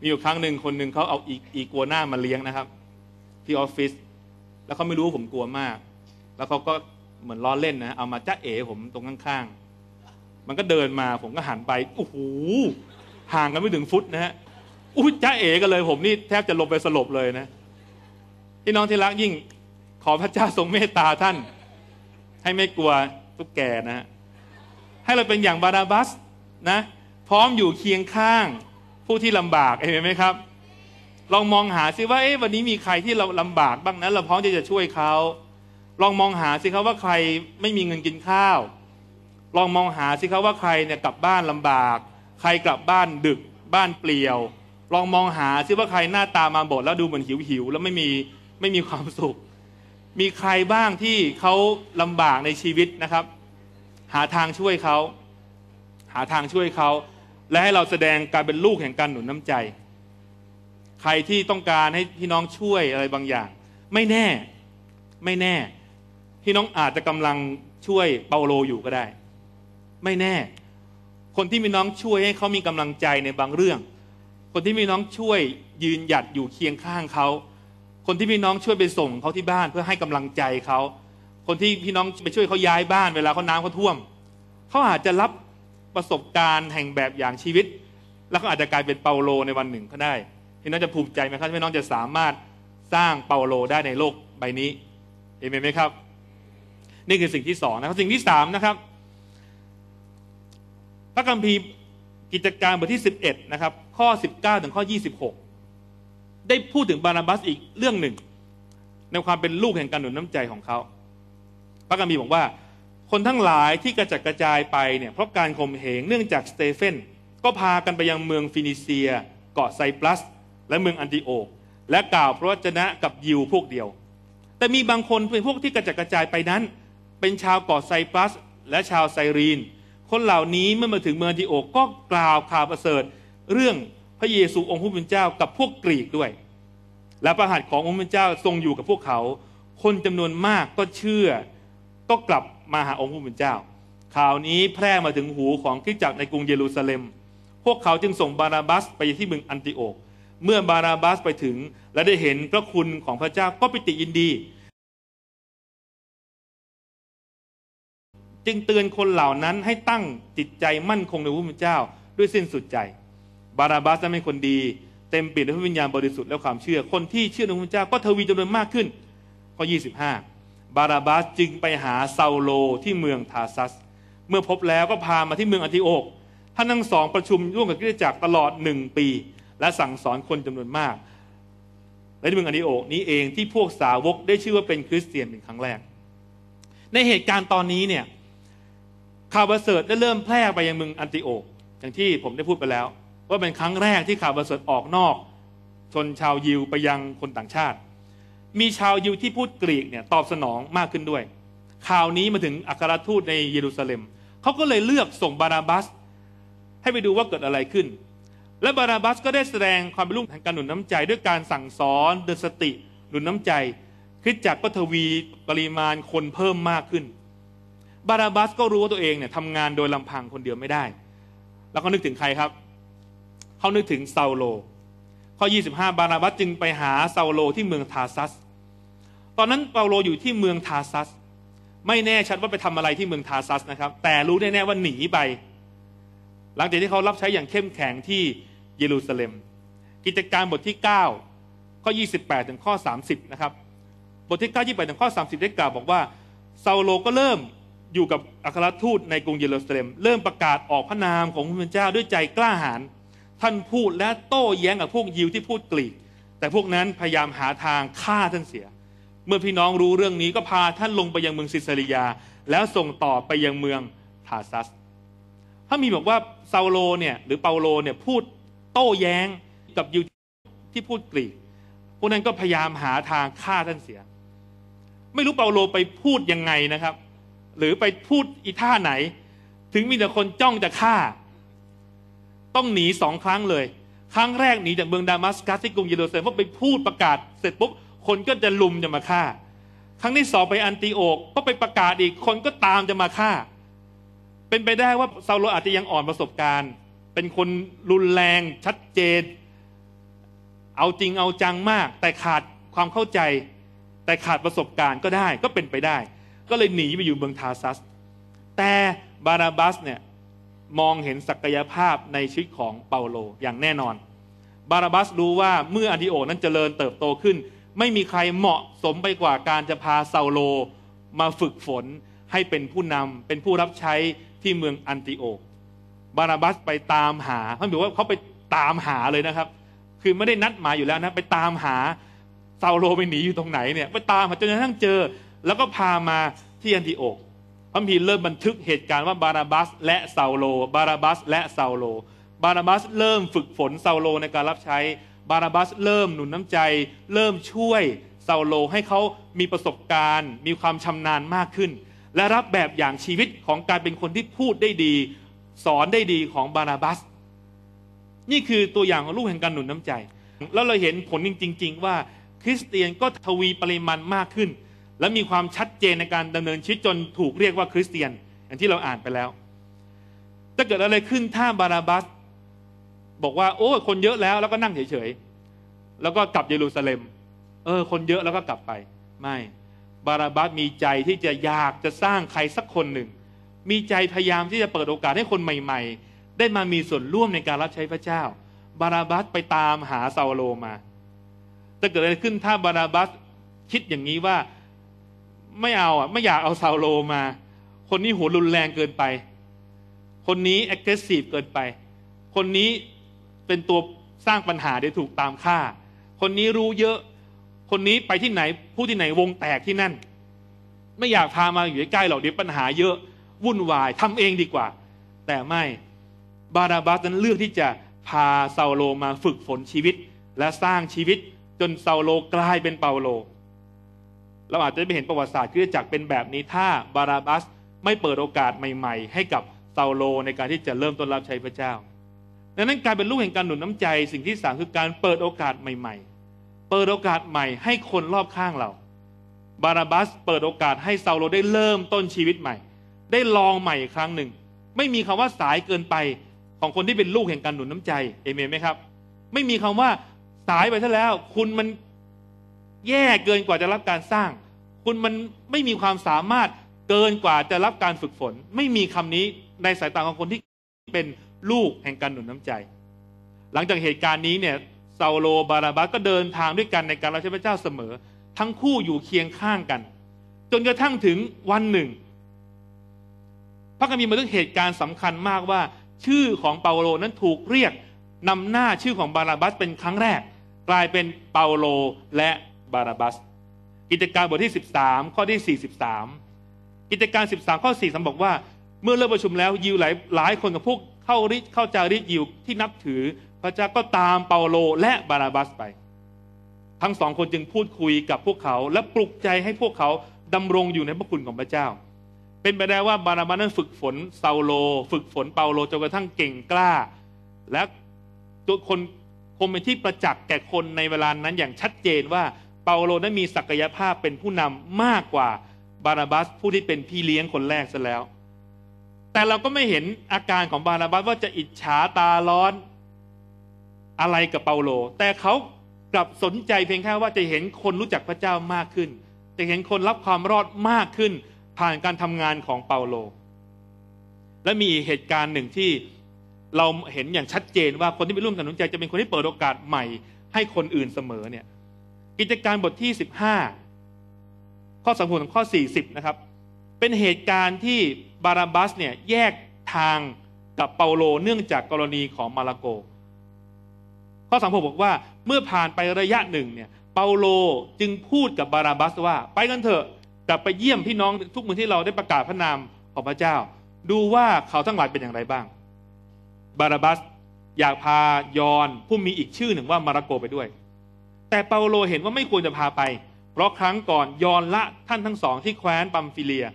มีอยู่ครั้งหนึ่งคนหนึ่งเขาเอาอีอีกัวหน้ามาเลี้ยงนะครับ ที่ออฟฟิศแล้วเขาไม่รู้ผมกลัวมาก แล้วเขาก็เหมือนล้อเล่นนะเอามาจ้าเอ๋ผมตรงข้างๆมันก็เดินมา ผมก็หันไปโอ้โหห่างกันไม่ถึงฟุตนะฮะอุ้ยจ้าเอ๋กันเลย ผมนี่แทบจะลงไปสลบเลยนะพี่น้องที่รักยิ่ง ขอพระเจ้าทรงเมตตาท่าน ให้ไม่กลัวตุ๊กแกนะฮะให้เราเป็นอย่างบาราบัสนะพร้อมอยู่เคียงข้างผู้ที่ลำบากเห็นไหมครับ ลองมองหาซิว่า เอ๊ะวันนี้มีใครที่เราลำบากบ้างนะเราพร้อมที่จะช่วยเขาลองมองหาสิครับว่าใครไม่มีเงินกินข้าวลองมองหาสิครับว่าใครเนี่ยกลับบ้านลำบาก ใครกลับบ้านดึกบ้านเปลี่ยว ลองมองหาสิว่าใครหน้าตามาบดแล้วดูเหมือนหิวหิวแล้วไม่มีไม่มีความสุข มีใครบ้างที่เขาลำบากในชีวิตนะครับ หาทางช่วยเขาหาทางช่วยเขา และให้เราแสดงการเป็นลูกแห่งการหนุนน้ำใจ ใครที่ต้องการให้พี่น้องช่วยอะไรบางอย่าง ไม่แน่ไม่แน่พี่น้องอาจจะกำลังช่วยเปาโลอยู่ก็ได้ไม่แน่ คนที่มีน้องช่วยให้เขามีกำลังใจในบางเรื่อง คนที่มีน้องช่วยยืนหยัดอยู่เคียงข้างเขา คนที่มีน้องช่วยไปส่งเขาที่บ้านเพื่อให้กำลังใจเขา คนที่พี่น้องไปช่วยเขาย้ายบ้านเวลาเขาน้ำเขาท่วม เขาอาจจะรับประสบการณ์แห่งแบบอย่างชีวิต แล้วเขาอาจจะกลายเป็นเปาโลในวันหนึ่งก็ได้พี่น้องจะภูมิใจไหมครับที่พี่น้องจะสามารถสร้างเปาโลได้ในโลกใบนี้เห็นไหมครับ นี่คือสิ่งที่สองนะครับ สิ่งที่สามนะครับพระคัมภีร์กิจการบทที่11นะครับข้อ 19 ถึงข้อ 26 ได้พูดถึงบานาบัสอีกเรื่องหนึ่ง ในความเป็นลูกแห่งการหนุนน้ำใจของเขาพระคัมภีร์บอกว่า คนทั้งหลายที่กระจัดกระจายไปเนี่ยเพราะการข่มเหง เนื่องจากสเตเฟนก็พากันไปยังเมืองฟินิเซีย เกาะไซปรัสและเมืองอันติโอกและกล่าวพระวจนะกับยิวพวกเดียว แต่มีบางคนเป็นพวกที่กระจัดกระจายไปนั้น เป็นชาวเกาะไซปรัสและชาวไซรีนคนเหล่านี้เมื่อมาถึงเมืองทีโอกก็กล่าวข่าวประเสริฐ เรื่องพระเยซูองค์ผู้เป็นเจ้ากับพวกกรีกด้วย และประหัตขององค์พระเจ้าทรงอยู่กับพวกเขา คนจำนวนมากก็เชื่อก็กลับมาหาองค์ผู้เป็นเจ้า ข่าวนี้แพร่มาถึงหูของขี้จักรในกรุงเยรูซาเล็ม พวกเขาจึงส่งบาราบัสไปที่เมืองอันติโอก เมื่อบาราบัสไปถึง และได้เห็นพระคุณของพระเจ้าก็ปิติยินดีจึงเตือนคนเหล่านั้นให้ตั้งจิตใจมั่นคงในพระเจ้า ด้วยสิ้นสุดใจ บาราบาสจะเป็นคนดี เต็มเปี่ยมด้วยพระวิญญาณบริสุทธิ์และความเชื่อคนที่เชื่อในพระเจ้าก็ทวีจำนวนมากขึ้นข้อ25 บาราบาสจึงไปหาเซาโลที่เมืองทาซัส เมื่อพบแล้วก็พามาที่เมืองอธิโอกท่านทั้งสองประชุมร่วมกับกิจตจักรตลอดหนึ่งปี และสั่งสอนคนจำนวนมากและที่เมืองอันิโอกนี้เองที่พวกสาวกได้ชื่อว่าเป็นคริสเตียนเป็นครั้งแรกในเหตุการณ์ตอนนี้เนี่ยข่าวประเสริฐได้เริ่มแพร่ไปยังเมืองอันติโอกอย่างที่ผมได้พูดไปแล้ว ว่าเป็นครั้งแรกที่ข่าวประเสริฐออกนอกชนชาวยิวไปยังคนต่างชาติ มีชาวยิวที่พูดกรีกเนี่ยตอบสนองมากขึ้นด้วย ข่าวนี้มาถึงอัครทูตในเยรูซาเล็มเขาก็เลยเลือกส่งบานาบัสให้ไปดูว่าเกิดอะไรขึ้น และบานาบัสก็ได้แสดงความเป็นลูกแห่งการหนุนน้ำใจด้วยการสั่งสอน เดินสติหนุนน้ำใจคิดจักก็ทวีปริมาณคนเพิ่มมากขึ้นบาราบัสก็รู้ว่าตัวเองเนี่ยทำงานโดยลำพังคนเดียวไม่ได้ แล้วก็นึกถึงใครครับ เขานึกถึงซาโล ข้อ 25 บาราบัสจึงไปหาซาโลที่เมืองทาซัส ตอนนั้นเปาโลอยู่ที่เมืองทาซัส ไม่แน่ชัดว่าไปทำอะไรที่เมืองทาซัสนะครับ แต่รู้แน่ๆว่าหนีไป หลังจากที่เขารับใช้อย่างเข้มแข็งที่เยรูซาเล็ม กิจการบทที่ 9 ข้อ 28 ถึงข้อ 30 นะครับ บทที่ 9 28ถึงข้อ 30ได้กล่าวบอกว่าซาโลก็เริ่มอยู่กับอัครทูตในกรุงเยรูซาเล็มเริ่มประกาศออกพระนามของพระเจ้าด้วยใจกล้าหาญท่านพูดและโต้แย้งกับพวกยิวที่พูดกรีก แต่พวกนั้นพยายามหาทางฆ่าท่านเสีย เมื่อพี่น้องรู้เรื่องนี้ก็พาท่านลงไปยังเมืองซิสเริยแล้วส่งต่อไปยังเมืองทาซัส ถ้ามีบอกว่าซาโลเนี่ยหรือเปาโลเนี่ยพูดโต้แย้งกับยิวที่พูดกรีกพวกนั้นก็พยายามหาทางฆ่าท่านเสีย ไม่รู้เปาโลไปพูดยังไงนะครับหรือไปพูดอีท่าไหน ถึงมีแต่คนจ้องจะฆ่า ต้องหนีสองครั้งเลย ครั้งแรกหนีจากเมืองดามัสกัสที่กรุงเยรูซาเล็มเพราะไปพูดประกาศเสร็จปุ๊บคนก็จะลุมจะมาฆ่า ครั้งที่สองไปอันติโอกก็ไปประกาศอีกคนก็ตามจะมาฆ่า เป็นไปได้ว่าซาโลอาจจะยังอ่อนประสบการณ์ เป็นคนรุนแรงชัดเจน เอาจริงเอาจังมาก แต่ขาดความเข้าใจ แต่ขาดประสบการณ์ก็ได้ก็เป็นไปได้ก็เลยหนีไปอยู่เมืองทาซัส แต่บานาบัสเนี่ยมองเห็นศักยภาพในชีวิตของเปาโลอย่างแน่นอน บานาบัสรู้ว่าเมื่ออันติโอนั้นเจริญเติบโตขึ้น ไม่มีใครเหมาะสมไปกว่าการจะพาเซาโลมาฝึกฝนให้เป็นผู้นำเป็นผู้รับใช้ที่เมืองอันติโอกบานาบัสไปตามหาเขาบอกว่าเขาไปตามหาเลยนะครับ คือไม่ได้นัดหมายอยู่แล้วนะไปตามหาเซาโลไปหนีอยู่ตรงไหนเนี่ยไปตามหาจนกระทั่งเจอแล้วก็พามาที่อันติโอกพระพีเริ่มบันทึกเหตุการณ์ว่าบาราบัส และเซาโล บาราบัสและเซาโลบาราบัสเริ่มฝึกฝนเซาโลในการรับใช้ บาราบัสเริ่มหนุนน้ำใจ เริ่มช่วยเซาโลให้เขามีประสบการณ์ มีความชำนาญมากขึ้น และรับแบบอย่างชีวิตของการเป็นคนที่พูดได้ดี สอนได้ดีของบาราบัส นี่คือตัวอย่างของลูกแห่งการหนุนน้ำใจ แล้วเราเห็นผลจริง ๆ ว่าคริสเตียนก็ทวีปริมาณมากขึ้นและมีความชัดเจนในการดำเนินชีวิตจนถูกเรียกว่า คริสเตียนอย่างที่เราอ่านไปแล้ว ถ้าเกิดอะไรขึ้นถ้าบาราบัสบอกว่า โอ้ คนเยอะแล้ว แล้วก็นั่งเฉยๆ แล้วก็กลับเยรูซาเล็ม เออ คนเยอะแล้วก็กลับไป ไม่ บาราบัสมีใจที่จะอยากจะสร้างใครสักคนหนึ่ง มีใจพยายามที่จะเปิดโอกาสให้คนใหม่ๆ ได้มามีส่วนร่วมในการรับใช้พระเจ้า บาราบัสไปตามหาซาโลมาถ้าเกิดอะไรขึ้นถ้าบาราบัสคิดอย่างนี้ว่าไม่เอาอ่ะไม่อยากเอาซาโลมา คนนี้หัวรุนแรงเกินไป คนนี้แอค r e s สี v เกินไป คนนี้เป็นตัวสร้างปัญหาได้ถูกตามฆ่า คนนี้รู้เยอะคนนี้ไปที่ไหนผู้ที่ไหนวงแตกที่นั่น ไม่อยากพามาอยู่ใกล้หรอกเดี๋ยวปัญหาเยอะวุ่นวายทำเองดีกว่า แต่ไม่บาราบัสนั้นเลือกที่จะพาซาโลมาฝึกฝนชีวิต และสร้างชีวิตจนซาโลกลายเป็นเปาโลเราอาจจะไม่เห็นประวัติศาสตร์คริสตจักรเป็นแบบนี้ถ้าบาราบัสไม่เปิดโอกาสใหม่ ๆ ให้กับเซาโลในการที่จะเริ่มต้นรับใช้พระเจ้า ดังนั้นการเป็นลูกแห่งการหนุนน้ำใจ สิ่งที่สามคือการเปิดโอกาสใหม่ ๆ เปิดโอกาสใหม่ ให้คนรอบข้างเรา บาราบัสเปิดโอกาสให้เซาโลได้เริ่มต้นชีวิตใหม่ ได้ลองใหม่อีกครั้งหนึ่ง ไม่มีคำว่าสายเกินไปของคนที่เป็นลูกแห่งการหนุนน้ำใจเอเมนไหมครับ ไม่มีคำว่าสายไปซะแล้วคุณมันแย่เกินกว่าจะรับการสร้างคุณมันไม่มีความสามารถเกินกว่าจะรับการฝึกฝน ไม่มีคำนี้ในสายตาของคนที่เป็นลูกแห่งการหนุนน้ำาใจ หลังจากเหตุการณ์นี้เนี่ยซาโลบาราบัสก็เดินทางด้วยกันในการรับใช้พระเจ้าเสมอ ทั้งคู่อยู่เคียงข้างกัน จนกระทั่งถึงวันหนึ่ง พระคัมภีร์มาถึงเหตุการณ์สำคัญมากว่า ชื่อของเปาโลนั้นถูกเรียกนำหน้าชื่อของบาราบัสเป็นครั้งแรกกลายเป็นเปาโลและบาราบัสกิจการบทที่13ข้อที่ 43 กิจการ 13ข้อ4สบอกว่า เมื่อเริ่มประชุมแล้วยิวหลายหลายคนกับพวกเข้าริเข้าจาริยิว ที่นับถือพระเจ้าก็ตามเปาโลและบาราบัสไป ทั้งสองคนจึงพูดคุยกับพวกเขาและปลุกใจให้พวกเขาดำรงอยู่ในพระคุณของพระเจ้า เป็นไปได้ว่าบาราบัสนั้นฝึกฝนเซาโลฝึกฝนเปาโลจนกระทั่งเก่งกล้า และตัวคนคงเป็นที่ประจักษ์แก่คนในเวลานั้นอย่างชัดเจนว่าเปาโลนั้นมีศักยภาพเป็นผู้นำมากกว่าบานาบัสผู้ที่เป็นพี่เลี้ยงคนแรกซะแล้ว แต่เราก็ไม่เห็นอาการของบานาบัสว่าจะอิจฉาตาร้อนอะไรกับเปาโล แต่เขากลับสนใจเพียงแค่ว่าจะเห็นคนรู้จักพระเจ้ามากขึ้น จะเห็นคนรับความรอดมากขึ้น ผ่านการทำงานของเปาโล และมีเหตุการณ์หนึ่งที่เราเห็นอย่างชัดเจนว่าคนที่ไปร่วมกันนุนใจจะเป็นคนที่เปิดโอกาสใหม่ ให้คนอื่นเสมอเนี่ยกิจการบทที่ 15 ข้อสำคัญของข้อ 40 นะครับ เป็นเหตุการณ์ที่บาราบัสเนี่ยแยกทางกับเปาโลเนื่องจากกรณีของมาราโก ข้อสังหกบอกว่าเมื่อผ่านไประยะหนึ่งเนี่ย เปาโลจึงพูดกับบาราบัสว่า ไปกันเถอะกลับไปเยี่ยมพี่น้องทุกเมืองที่เราได้ประกาศพระนามของพระเจ้า ดูว่าเขาทั้งหลายเป็นอย่างไรบ้าง บาราบัสอยากพายอนผู้มีอีกชื่อหนึ่งว่ามาราโกไปด้วยแต่เปาโลเห็นว่าไม่ควรจะพาไป เพราะครั้งก่อนยอนละท่านทั้งสองที่แคว้นปัมฟิเลีย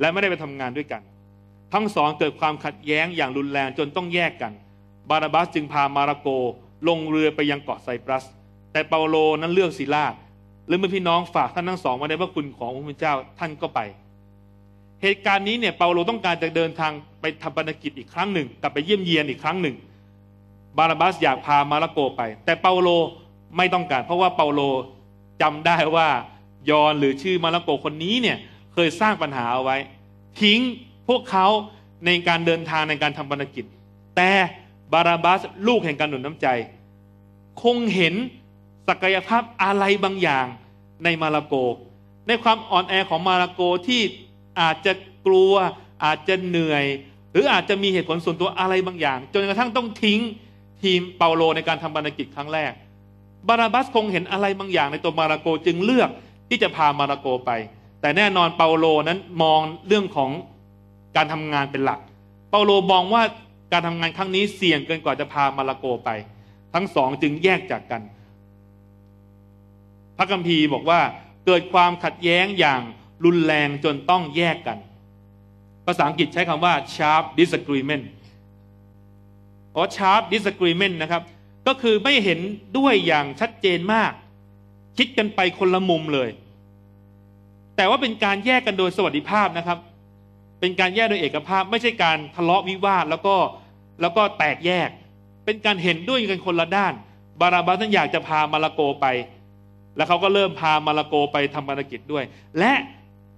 และไม่ได้ไปทำงานด้วยกัน ทั้งสองเกิดความขัดแย้งอย่างรุนแรงจนต้องแยกกัน บาราบัสจึงพามาราโกลงเรือไปยังเกาะไซปรัส แต่เปาโลนั้นเลือกซิลาและเมื่อพี่น้องฝากท่านทั้งสองมาได้ว่าคุณของพระเจ้าท่านก็ไป เหตุการณ์นี้เนี่ยเปาโลต้องการจะเดินทางไปทำบรรกิจอีกครั้งหนึ่ง กลับไปเยี่ยมเยียนอีกครั้งหนึ่ง บาราบัสอยากพามาราโกไป แต่เปาโลไม่ต้องการ เพราะว่าเปาโลจำได้ว่า ยอนหรือชื่อมาระโกคนนี้เนี่ย เคยสร้างปัญหาเอาไว้ ทิ้งพวกเขาในการเดินทางในการทำบรรกิจ แต่บาราบัสลูกแห่งการหนุนน้ำใจ คงเห็นศักยภาพอะไรบางอย่างในมาลาโกในความอ่อนแอของมาลาโกที่อาจจะกลัว อาจจะเหนื่อย หรืออาจจะมีเหตุผลส่วนตัวอะไรบางอย่างจนกระทั่งต้องทิ้งทีมเปาโลในการทำบรรกิจครั้งแรกบานาบัสคงเห็นอะไรบางอย่างในตัวมาระโกจึงเลือกที่จะพามาระโกไป แต่แน่นอนเปาโลนั้นมองเรื่องของการทำงานเป็นหลัก เปาโลมองว่าการทำงานครั้งนี้เสี่ยงเกินกว่าจะพามาระโกไป ทั้งสองจึงแยกจากกัน พระคัมภีร์บอกว่า เกิดความขัดแย้งอย่างรุนแรงจนต้องแยกกัน ภาษาอังกฤษใช้คำว่า sharp disagreement ราะ sharp disagreement นะครับก็คือไม่เห็นด้วยอย่างชัดเจนมาก คิดกันไปคนละมุมเลย แต่ว่าเป็นการแยกกันโดยสวัสดิภาพนะครับ เป็นการแยกโดยเอกภาพ ไม่ใช่การทะเลาะวิวาทแล้วก็แล้วก็แตกแยก เป็นการเห็นด้วยกันคนละด้าน บาราบาท่านอยากจะพามาลาโกไป แล้วเขาก็เริ่มพามาลาโกไปทำภารกิจด้วย และ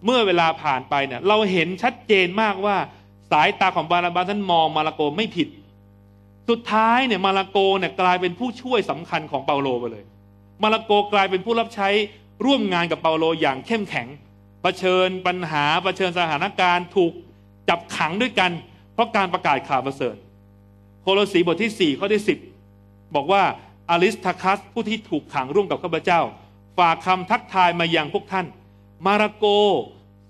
เมื่อเวลาผ่านไปเนี่ยเราเห็นชัดเจนมากว่า สายตาของบาราบาท่านมองมาลาโกไม่ผิดสุดท้ายเนี่ยมาลาโกเนี่ยกลายเป็นผู้ช่วยสำคัญของเปาโลไปเลย มาลาโกกลายเป็นผู้รับใช้ร่วมงานกับเปาโลอย่างเข้มแข็ง เผชิญปัญหาเผชิญสถานการณ์ถูกจับขังด้วยกัน เพราะการประกาศข่าวประเสริฐ โคโลสีบทที่ 4 ข้อที่ 10 บอกว่าอาริสทาคัส ผู้ที่ถูกขังร่วมกับข้าพเจ้า ฝากคำทักทายมายังพวกท่าน มาราโก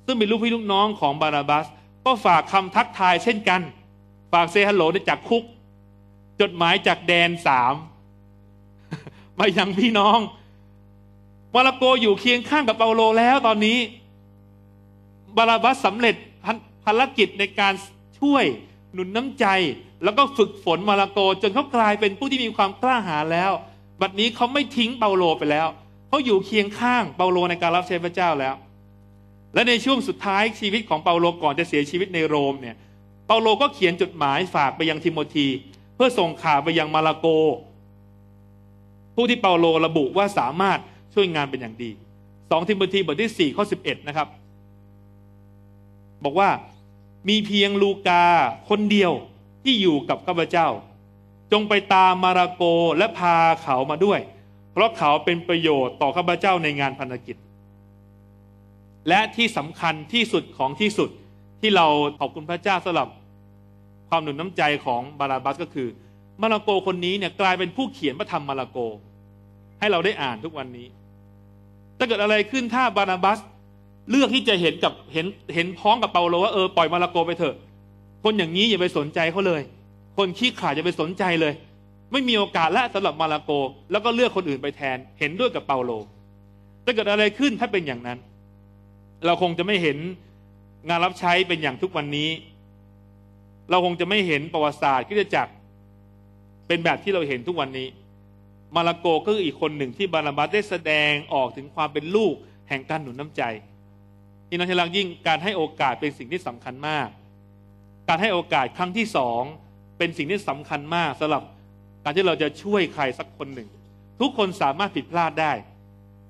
ซึ่งเป็นลูกพี่ลูกน้องของบาราบัส ก็ฝากคำทักทายเช่นกัน ฝากเซฮัลโหลจากคุกจดหมายจากแดนสามมายังพี่น้องมาราโกอยู่เคียงข้างกับเปาโลแล้วตอนนี้ บาราบัสสำเร็จภารกิจในการช่วยหนุนน้ำใจ แล้วก็ฝึกฝนมาราโก จนเขากลายเป็นผู้ที่มีความกล้าหาญแล้ว บัดนี้เขาไม่ทิ้งเปาโลไปแล้ว เขาอยู่เคียงข้างเปาโลในการรับใช้พระเจ้าแล้ว และในช่วงสุดท้ายชีวิตของเปาโลก่อนจะเสียชีวิตในโรมเนี่ยเปาโลก็เขียนจดหมายฝากไปยังทิโมธีเพื่อส่งข่าวไปยังมาลาโก ผู้ที่เปาโลระบุว่าสามารถช่วยงานเป็นอย่างดีสองทิมบทีบทที่สี่ข้อสิบเอ็ดนะครับ บอกว่ามีเพียงลูกาคนเดียวที่อยู่กับข้าพเจ้า จงไปตามมาราโกและพาเขามาด้วย เพราะเขาเป็นประโยชน์ต่อข้าพเจ้าในงานพันธกิจ และที่สำคัญที่สุดของที่สุดที่เราขอบคุณพระเจ้าสำหรับความหนุนน้ำใจของบาราบัสก็คือ มาราโกคนนี้เนี่ยกลายเป็นผู้เขียนพระธรรมมาราโก ให้เราได้อ่านทุกวันนี้ ถ้าเกิดอะไรขึ้นถ้าบาราบัสเลือกที่จะเห็นกับเห็นเห็นพ้องกับเปาโลว่าเออปล่อยมาราโกไปเถอะคนอย่างนี้อย่าไปสนใจเขาเลย คนขี้ขลาดอย่าไปสนใจเลย ไม่มีโอกาสและสำหรับมาราโก แล้วก็เลือกคนอื่นไปแทน เห็นด้วยกับเปาโล ถ้าเกิดอะไรขึ้นถ้าเป็นอย่างนั้น เราคงจะไม่เห็นงานรับใช้เป็นอย่างทุกวันนี้เราคงจะไม่เห็นประวัติศาสตร์คิดจักรเป็นแบบที่เราเห็นทุกวันนี้ มาลาโกก็คืออีกคนหนึ่งที่บาราบัสได้แสดงออกถึงความเป็นลูก แห่งการหนุนน้ำใจที่น้องเลังยิ่งการให้โอกาสเป็นสิ่งที่สำคัญมาก การให้โอกาสครั้งที่สองเป็นสิ่งที่สำคัญมากสำหรับการที่เราจะช่วยใครสักคนหนึ่ง ทุกคนสามารถผิดพลาดได้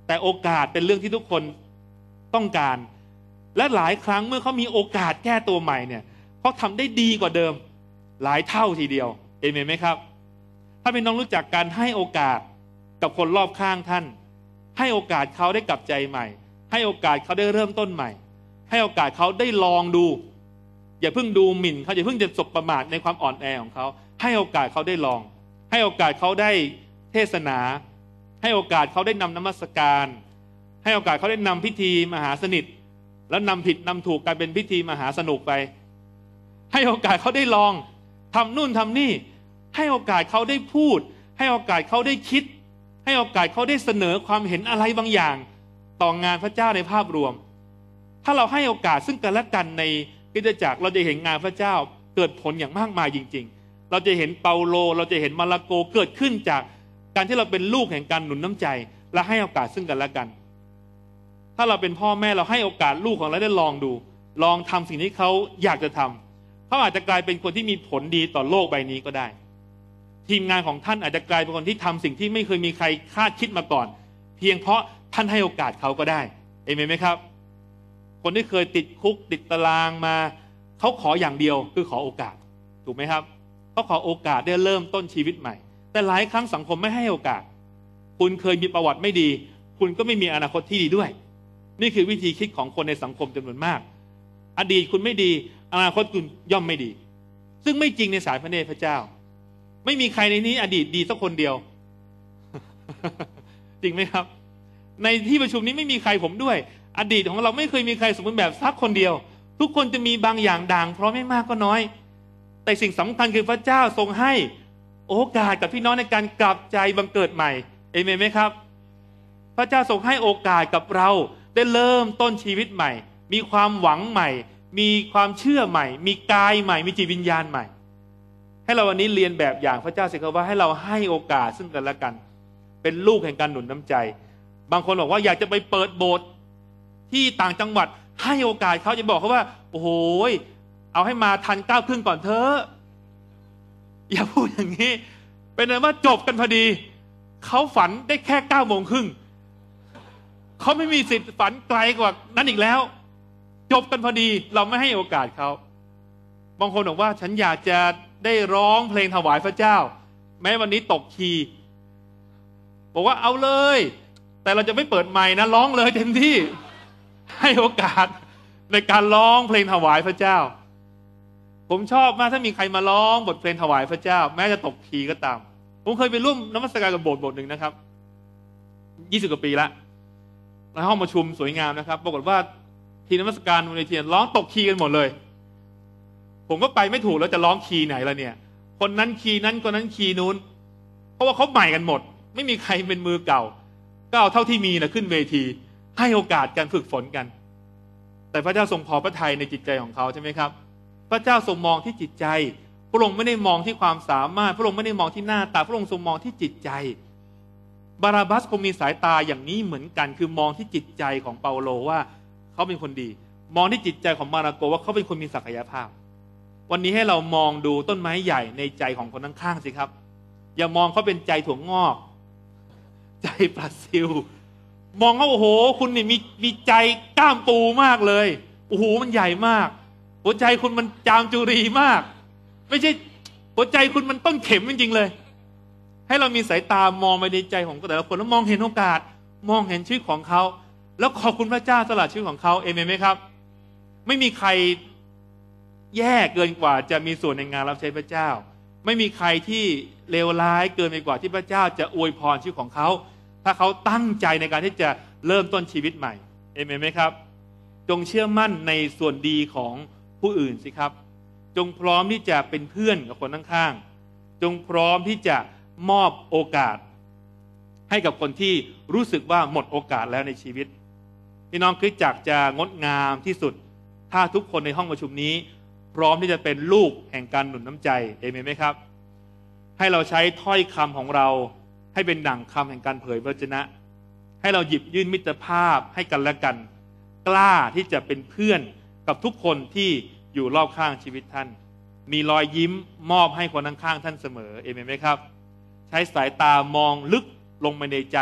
แต่โอกาสเป็นเรื่องที่ทุกคนต้องการและหลายครั้งเมื่อเขามีโอกาสแก้ตัวใหม่เนี่ยเขาทำได้ดีกว่าเดิมหลายเท่าทีเดียว เอเมนไหมครับ ถ้าเป็นน้องรู้จักการให้โอกาสกับคนรอบข้างท่าน ให้โอกาสเขาได้กลับใจใหม่ ให้โอกาสเขาได้เริ่มต้นใหม่ ให้โอกาสเขาได้ลองดู อย่าเพิ่งดูหมิ่นเขาอย่าเพิ่งจะสบประมาทในความอ่อนแอของเขา ให้โอกาสเขาได้ลอง ให้โอกาสเขาได้เทศนา ให้โอกาสเขาได้นำนมัสการ ให้โอกาสเขาได้นำพิธีมหาสนิท แล้วนำผิดนำถูกกลายเป็นพิธีมหาสนุกไปให้โอกาสเขาได้ลองทำนู่นทำนี่ ให้โอกาสเขาได้พูด ให้โอกาสเขาได้คิด ให้โอกาสเขาได้เสนอความเห็นอะไรบางอย่าง ต่องานพระเจ้าในภาพรวม ถ้าเราให้โอกาสซึ่งกันและกันในกิจจักรเราจะเห็นงานพระเจ้าเกิดผลอย่างมากมายจริงๆ เราจะเห็นเปาโลเราจะเห็นมาระโกเกิดขึ้นจากการที่เราเป็นลูกแห่งการหนุนน้ำใจ และให้โอกาสซึ่งกันและกัน ถ้าเราเป็นพ่อแม่เราให้โอกาสลูกของเราได้ลองดู ลองทำสิ่งที่เขาอยากจะทำเขาอาจจะกลายเป็นคนที่มีผลดีต่อโลกใบนี้ก็ได้ ทีมงานของท่านอาจจะกลายเป็นคนที่ทำสิ่งที่ไม่เคยมีใครคาดคิดมาก่อน เพียงเพราะท่านให้โอกาสเขาก็ได้เอเมนไหมครับ คนที่เคยติดคุกติดตารางมา เขาขออย่างเดียวคือขอโอกาส ถูกไหมครับเขาขอโอกาสได้เริ่มต้นชีวิตใหม่ แต่หลายครั้งสังคมไม่ให้โอกาส คุณเคยมีประวัติไม่ดี คุณก็ไม่มีอนาคตที่ดีด้วย นี่คือวิธีคิดของคนในสังคมจำนวนมาก อดีตคุณไม่ดีอนาคตคุณย่อมไม่ดี ซึ่งไม่จริงในสายพระเนตรพระเจ้า ไม่มีใครในนี้ อดีตดี สักคนเดียว จริงไหมครับ ในที่ประชุมนี้ไม่มีใครผมด้วย อดีตของเราไม่เคยมีใครสมบูรณ์แบบสักคนเดียว ทุกคนจะมีบางอย่างด่างเพราะไม่มากก็น้อย แต่สิ่งสำคัญคือพระเจ้าทรงให้โอกาสกับพี่น้องในการกลับใจบังเกิดใหม่ เอเมนไหมครับ พระเจ้าทรงให้โอกาสกับเราได้เริ่มต้นชีวิตใหม่ มีความหวังใหม่มีความเชื่อใหม่ มีกายใหม่ มีจิตวิญญาณใหม่ ให้เราวันนี้เรียนแบบอย่างพระเจ้าสิครับว่าให้เราให้โอกาสซึ่งกันและกัน เป็นลูกแห่งการหนุนน้ำใจ บางคนบอกว่าอยากจะไปเปิดโบสถ์ที่ต่างจังหวัดให้โอกาสเขาจะบอกเขาว่าโอ้โหเอาให้มาทันเก้าครึ่งก่อนเถอะอย่าพูดอย่างนี้ เป็นเลยว่าจบกันพอดีเขาฝันได้แค่เก้าโมงครึ่งเขาไม่มีสิทธิ์ฝันไกลกว่านั้นอีกแล้วจบกันพอดีเราไม่ให้โอกาสเขาบางคนบอกว่าฉันอยากจะได้ร้องเพลงถวายพระเจ้า แม้วันนี้ตกคีย์บอกว่าเอาเลย แต่เราจะไม่เปิดไม้นะร้องเลยเต็มที่ ให้โอกาสในการร้องเพลงถวายพระเจ้า ผมชอบมากถ้ามีใครมาร้องบทเพลงถวายพระเจ้าแม้จะตกคีย์ก็ตาม ผมเคยไปร่วมนมัสการกับโบสถ์โบสถ์หนึ่งนะครับยี่สิบกว่าปีละในห้องประชุมสวยงามนะครับ ปรากฏว่าทีนมัสการมูลนิธิร้องตกคีกันหมดเลย ผมก็ไปไม่ถูกแล้วจะร้องคีไหนละเนี่ย คนนั้นคีนั้นคนนั้นคีนู้น เพราะว่าเขาใหม่กันหมด ไม่มีใครเป็นมือเก่าก็เอาเท่าที่มีนะขึ้นเวที ให้โอกาสการฝึกฝนกัน แต่พระเจ้าทรงพอพระทัยในจิตใจของ เขาใช่ไหมครับพระเจ้าทรงมองที่จิตใจ พระองค์ไม่ได้มองที่ความสามารถ พระองค์ไม่ได้มองที่หน้าตา พระองค์ทรงมองที่จิตใจบาราบัสคงมีสายตาอย่างนี้เหมือนกันคือมองที่จิตใจของเปาโลว่าเขาเป็นคนดี มองที่จิตใจของมาราโกว่าเขาเป็นคนมีศักยภาพ วันนี้ให้เรามองดูต้นไม้ใหญ่ในใจของคนข้างๆสิครับ อย่ามองเขาเป็นใจถั่วงอก ใจปลาซิว มองเขาโอ้โห คุณนี่มีมีใจกล้ามปูมากเลยโอ้โหมันใหญ่มาก หัวใจคุณมันจามจุรีมาก ไม่ใช่ หัวใจคุณมันต้องเข็มจริงๆเลย ให้เรามีสายตามองไปในใจของแต่ละคนแล้วมองเห็นโอกาสมองเห็นชีวิตของเขาแล้วขอบคุณพระเจ้าสลัดชีวิตของเขาเอเมนไหมครับไม่มีใครแย่เกินกว่า จะมีส่วนในงานรับใช้พระเจ้า ไม่มีใครที่เลวร้ายเกินไปกว่าที่พระเจ้าจะอวยพรชีวิตของเขาถ้าเขาตั้งใจในการที่จะเริ่มต้นชีวิตใหม่เอเมนไหมครับ จงเชื่อมั่นในส่วนดีของผู้อื่นสิครับ จงพร้อมที่จะเป็นเพื่อนกับคนข้างๆจงพร้อมที่จะมอบโอกาส ให้กับคนที่รู้สึกว่าหมดโอกาสแล้วในชีวิตพี่น้องคริสจักรจะงดงามที่สุด ถ้าทุกคนในห้องประชุมนี้ พร้อมที่จะเป็นลูกแห่งการหนุนน้ำใจเอเมนไหมครับ ให้เราใช้ถ้อยคำของเราให้เป็นดั่งคำแห่งการเผยพระชนะ ให้เราหยิบยื่นมิตรภาพให้กันและกัน กล้าที่จะเป็นเพื่อนกับทุกคนที่อยู่รอบข้างชีวิตท่าน มีรอยยิ้มมอบให้คนข้างๆท่านเสมอเอเมนไหมครับ ใช้สายตามองลึกลงไปในใจ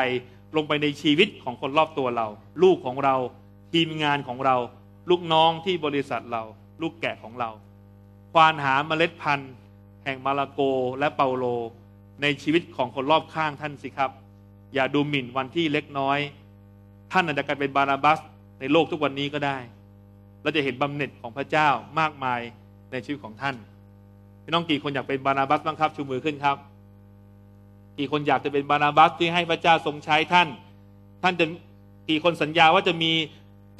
ลงไปในชีวิตของคนรอบตัวเรา ลูกของเราทีมงานของเราลูกน้องที่บริษัทเราลูกแกะของเรา ควานหาเมล็ดพันธุ์ แห่งมาลาโกและเปาโล ในชีวิตของคนรอบข้างท่านสิครับ อย่าดูหมิ่นวันที่เล็กน้อย ท่านอาจจะกลายเป็นบาราบัส ในโลกทุกวันนี้ก็ได้เราจะเห็นบำเหน็จของพระเจ้ามากมายในชีวิตของท่านพี่น้องกี่คนอยากเป็นบาราบัสบ้างครับชูมือขึ้นครับกี่คนอยากจะเป็นบานาบัสที่ให้พระเจ้าทรงใช้ท่าน ท่านจะกี่คนสัญญาว่าจะมี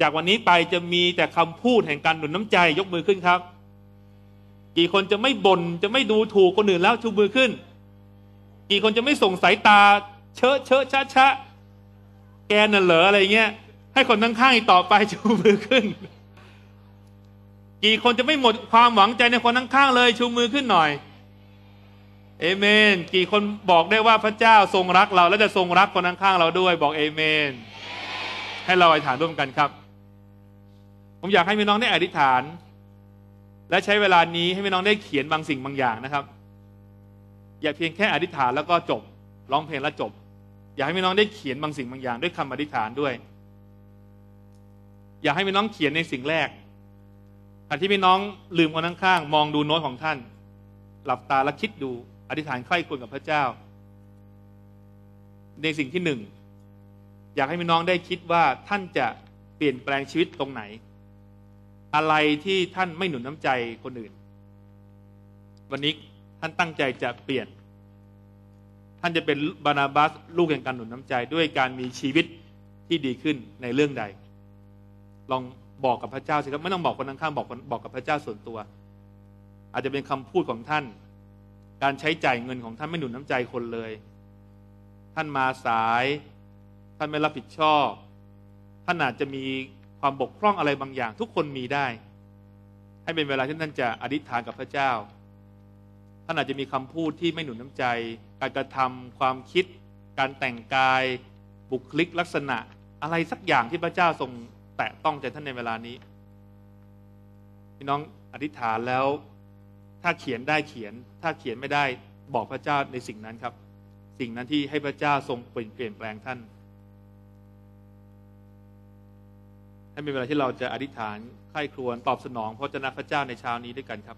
จากวันนี้ไปจะมีแต่คำพูดแห่งการหนุนน้ำใจ ยกมือขึ้นครับ กี่คนจะไม่บน่นจะไม่ดูถูกคนอื่นแล้วชูมือขึ้น กี่คนจะไม่ส่งสายตาเชอะเชอะชะชะแกน่ะเหรออะไรเงี้ย ให้คนข้างๆต่อไปชูมือขึ้น กี่คนจะไม่หมดความหวังใจในคนข้างๆเลยชูมือขึ้นหน่อยเอเมน กี่คนบอกได้ว่าพระเจ้าทรงรักเรา และจะทรงรักคนข้างๆเราด้วย บอกเอเมนให้เราอธิษฐานร่วมกันครับ ผมอยากให้พี่น้องได้อธิษฐาน และใช้เวลานี้ให้พี่น้องได้เขียนบางสิ่งบางอย่างนะครับ อย่าเพียงแค่อธิษฐานแล้วก็จบ ร้องเพลงแล้วจบ อยากให้พี่น้องได้เขียนบางสิ่งบางอย่างด้วยคำอธิษฐานด้วย อยากให้พี่น้องเขียนในสิ่งแรก อันที่พี่น้องลืมคนข้างๆมองดูโน้ตของท่าน หลับตาและคิดดูอธิษฐานใคร่ควรกับพระเจ้า ในสิ่งที่หนึ่งอยากให้พี่น้องได้คิดว่าท่านจะเปลี่ยนแปลงชีวิตตรงไหน อะไรที่ท่านไม่หนุนน้ำใจคนอื่น วันนี้ท่านตั้งใจจะเปลี่ยน ท่านจะเป็นบานาบัสลูกแห่งการหนุนน้ำใจด้วยการมีชีวิตที่ดีขึ้นในเรื่องใด ลองบอกกับพระเจ้าสิครับไม่ต้องบอกคนข้างบอกบอกกับพระเจ้าส่วนตัว อาจจะเป็นคำพูดของท่านการใช้จ่ายเงินของท่านไม่หนุนน้ำใจคนเลย ท่านมาสาย ท่านไม่รับผิดชอบ ท่านอาจจะมีความบกพร่องอะไรบางอย่างทุกคนมีได้ ให้เป็นเวลาที่ท่านจะอธิษฐานกับพระเจ้า ท่านอาจจะมีคำพูดที่ไม่หนุนน้ำใจ การกระทำความคิด การแต่งกาย บุคลิกลักษณะอะไรสักอย่างที่พระเจ้าทรงแตะต้องใจท่านในเวลานี้ พี่น้องอธิษฐานแล้วถ้าเขียนได้เขียนถ้าเขียนไม่ได้บอกพระเจ้าในสิ่งนั้นครับ สิ่งนั้นที่ให้พระเจ้าทรงเปลี่ยนแปลงท่านให้เป็นเวลาที่เราจะอธิษฐานไข้ครวนตอบสนองพระเจ้าพระเจ้าในเช้านี้ด้วยกันครับ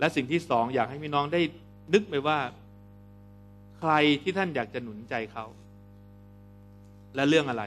และสิ่งที่สองอยากให้พี่น้องได้นึกไปว่า ใครที่ท่านอยากจะหนุนใจเขา และเรื่องอะไร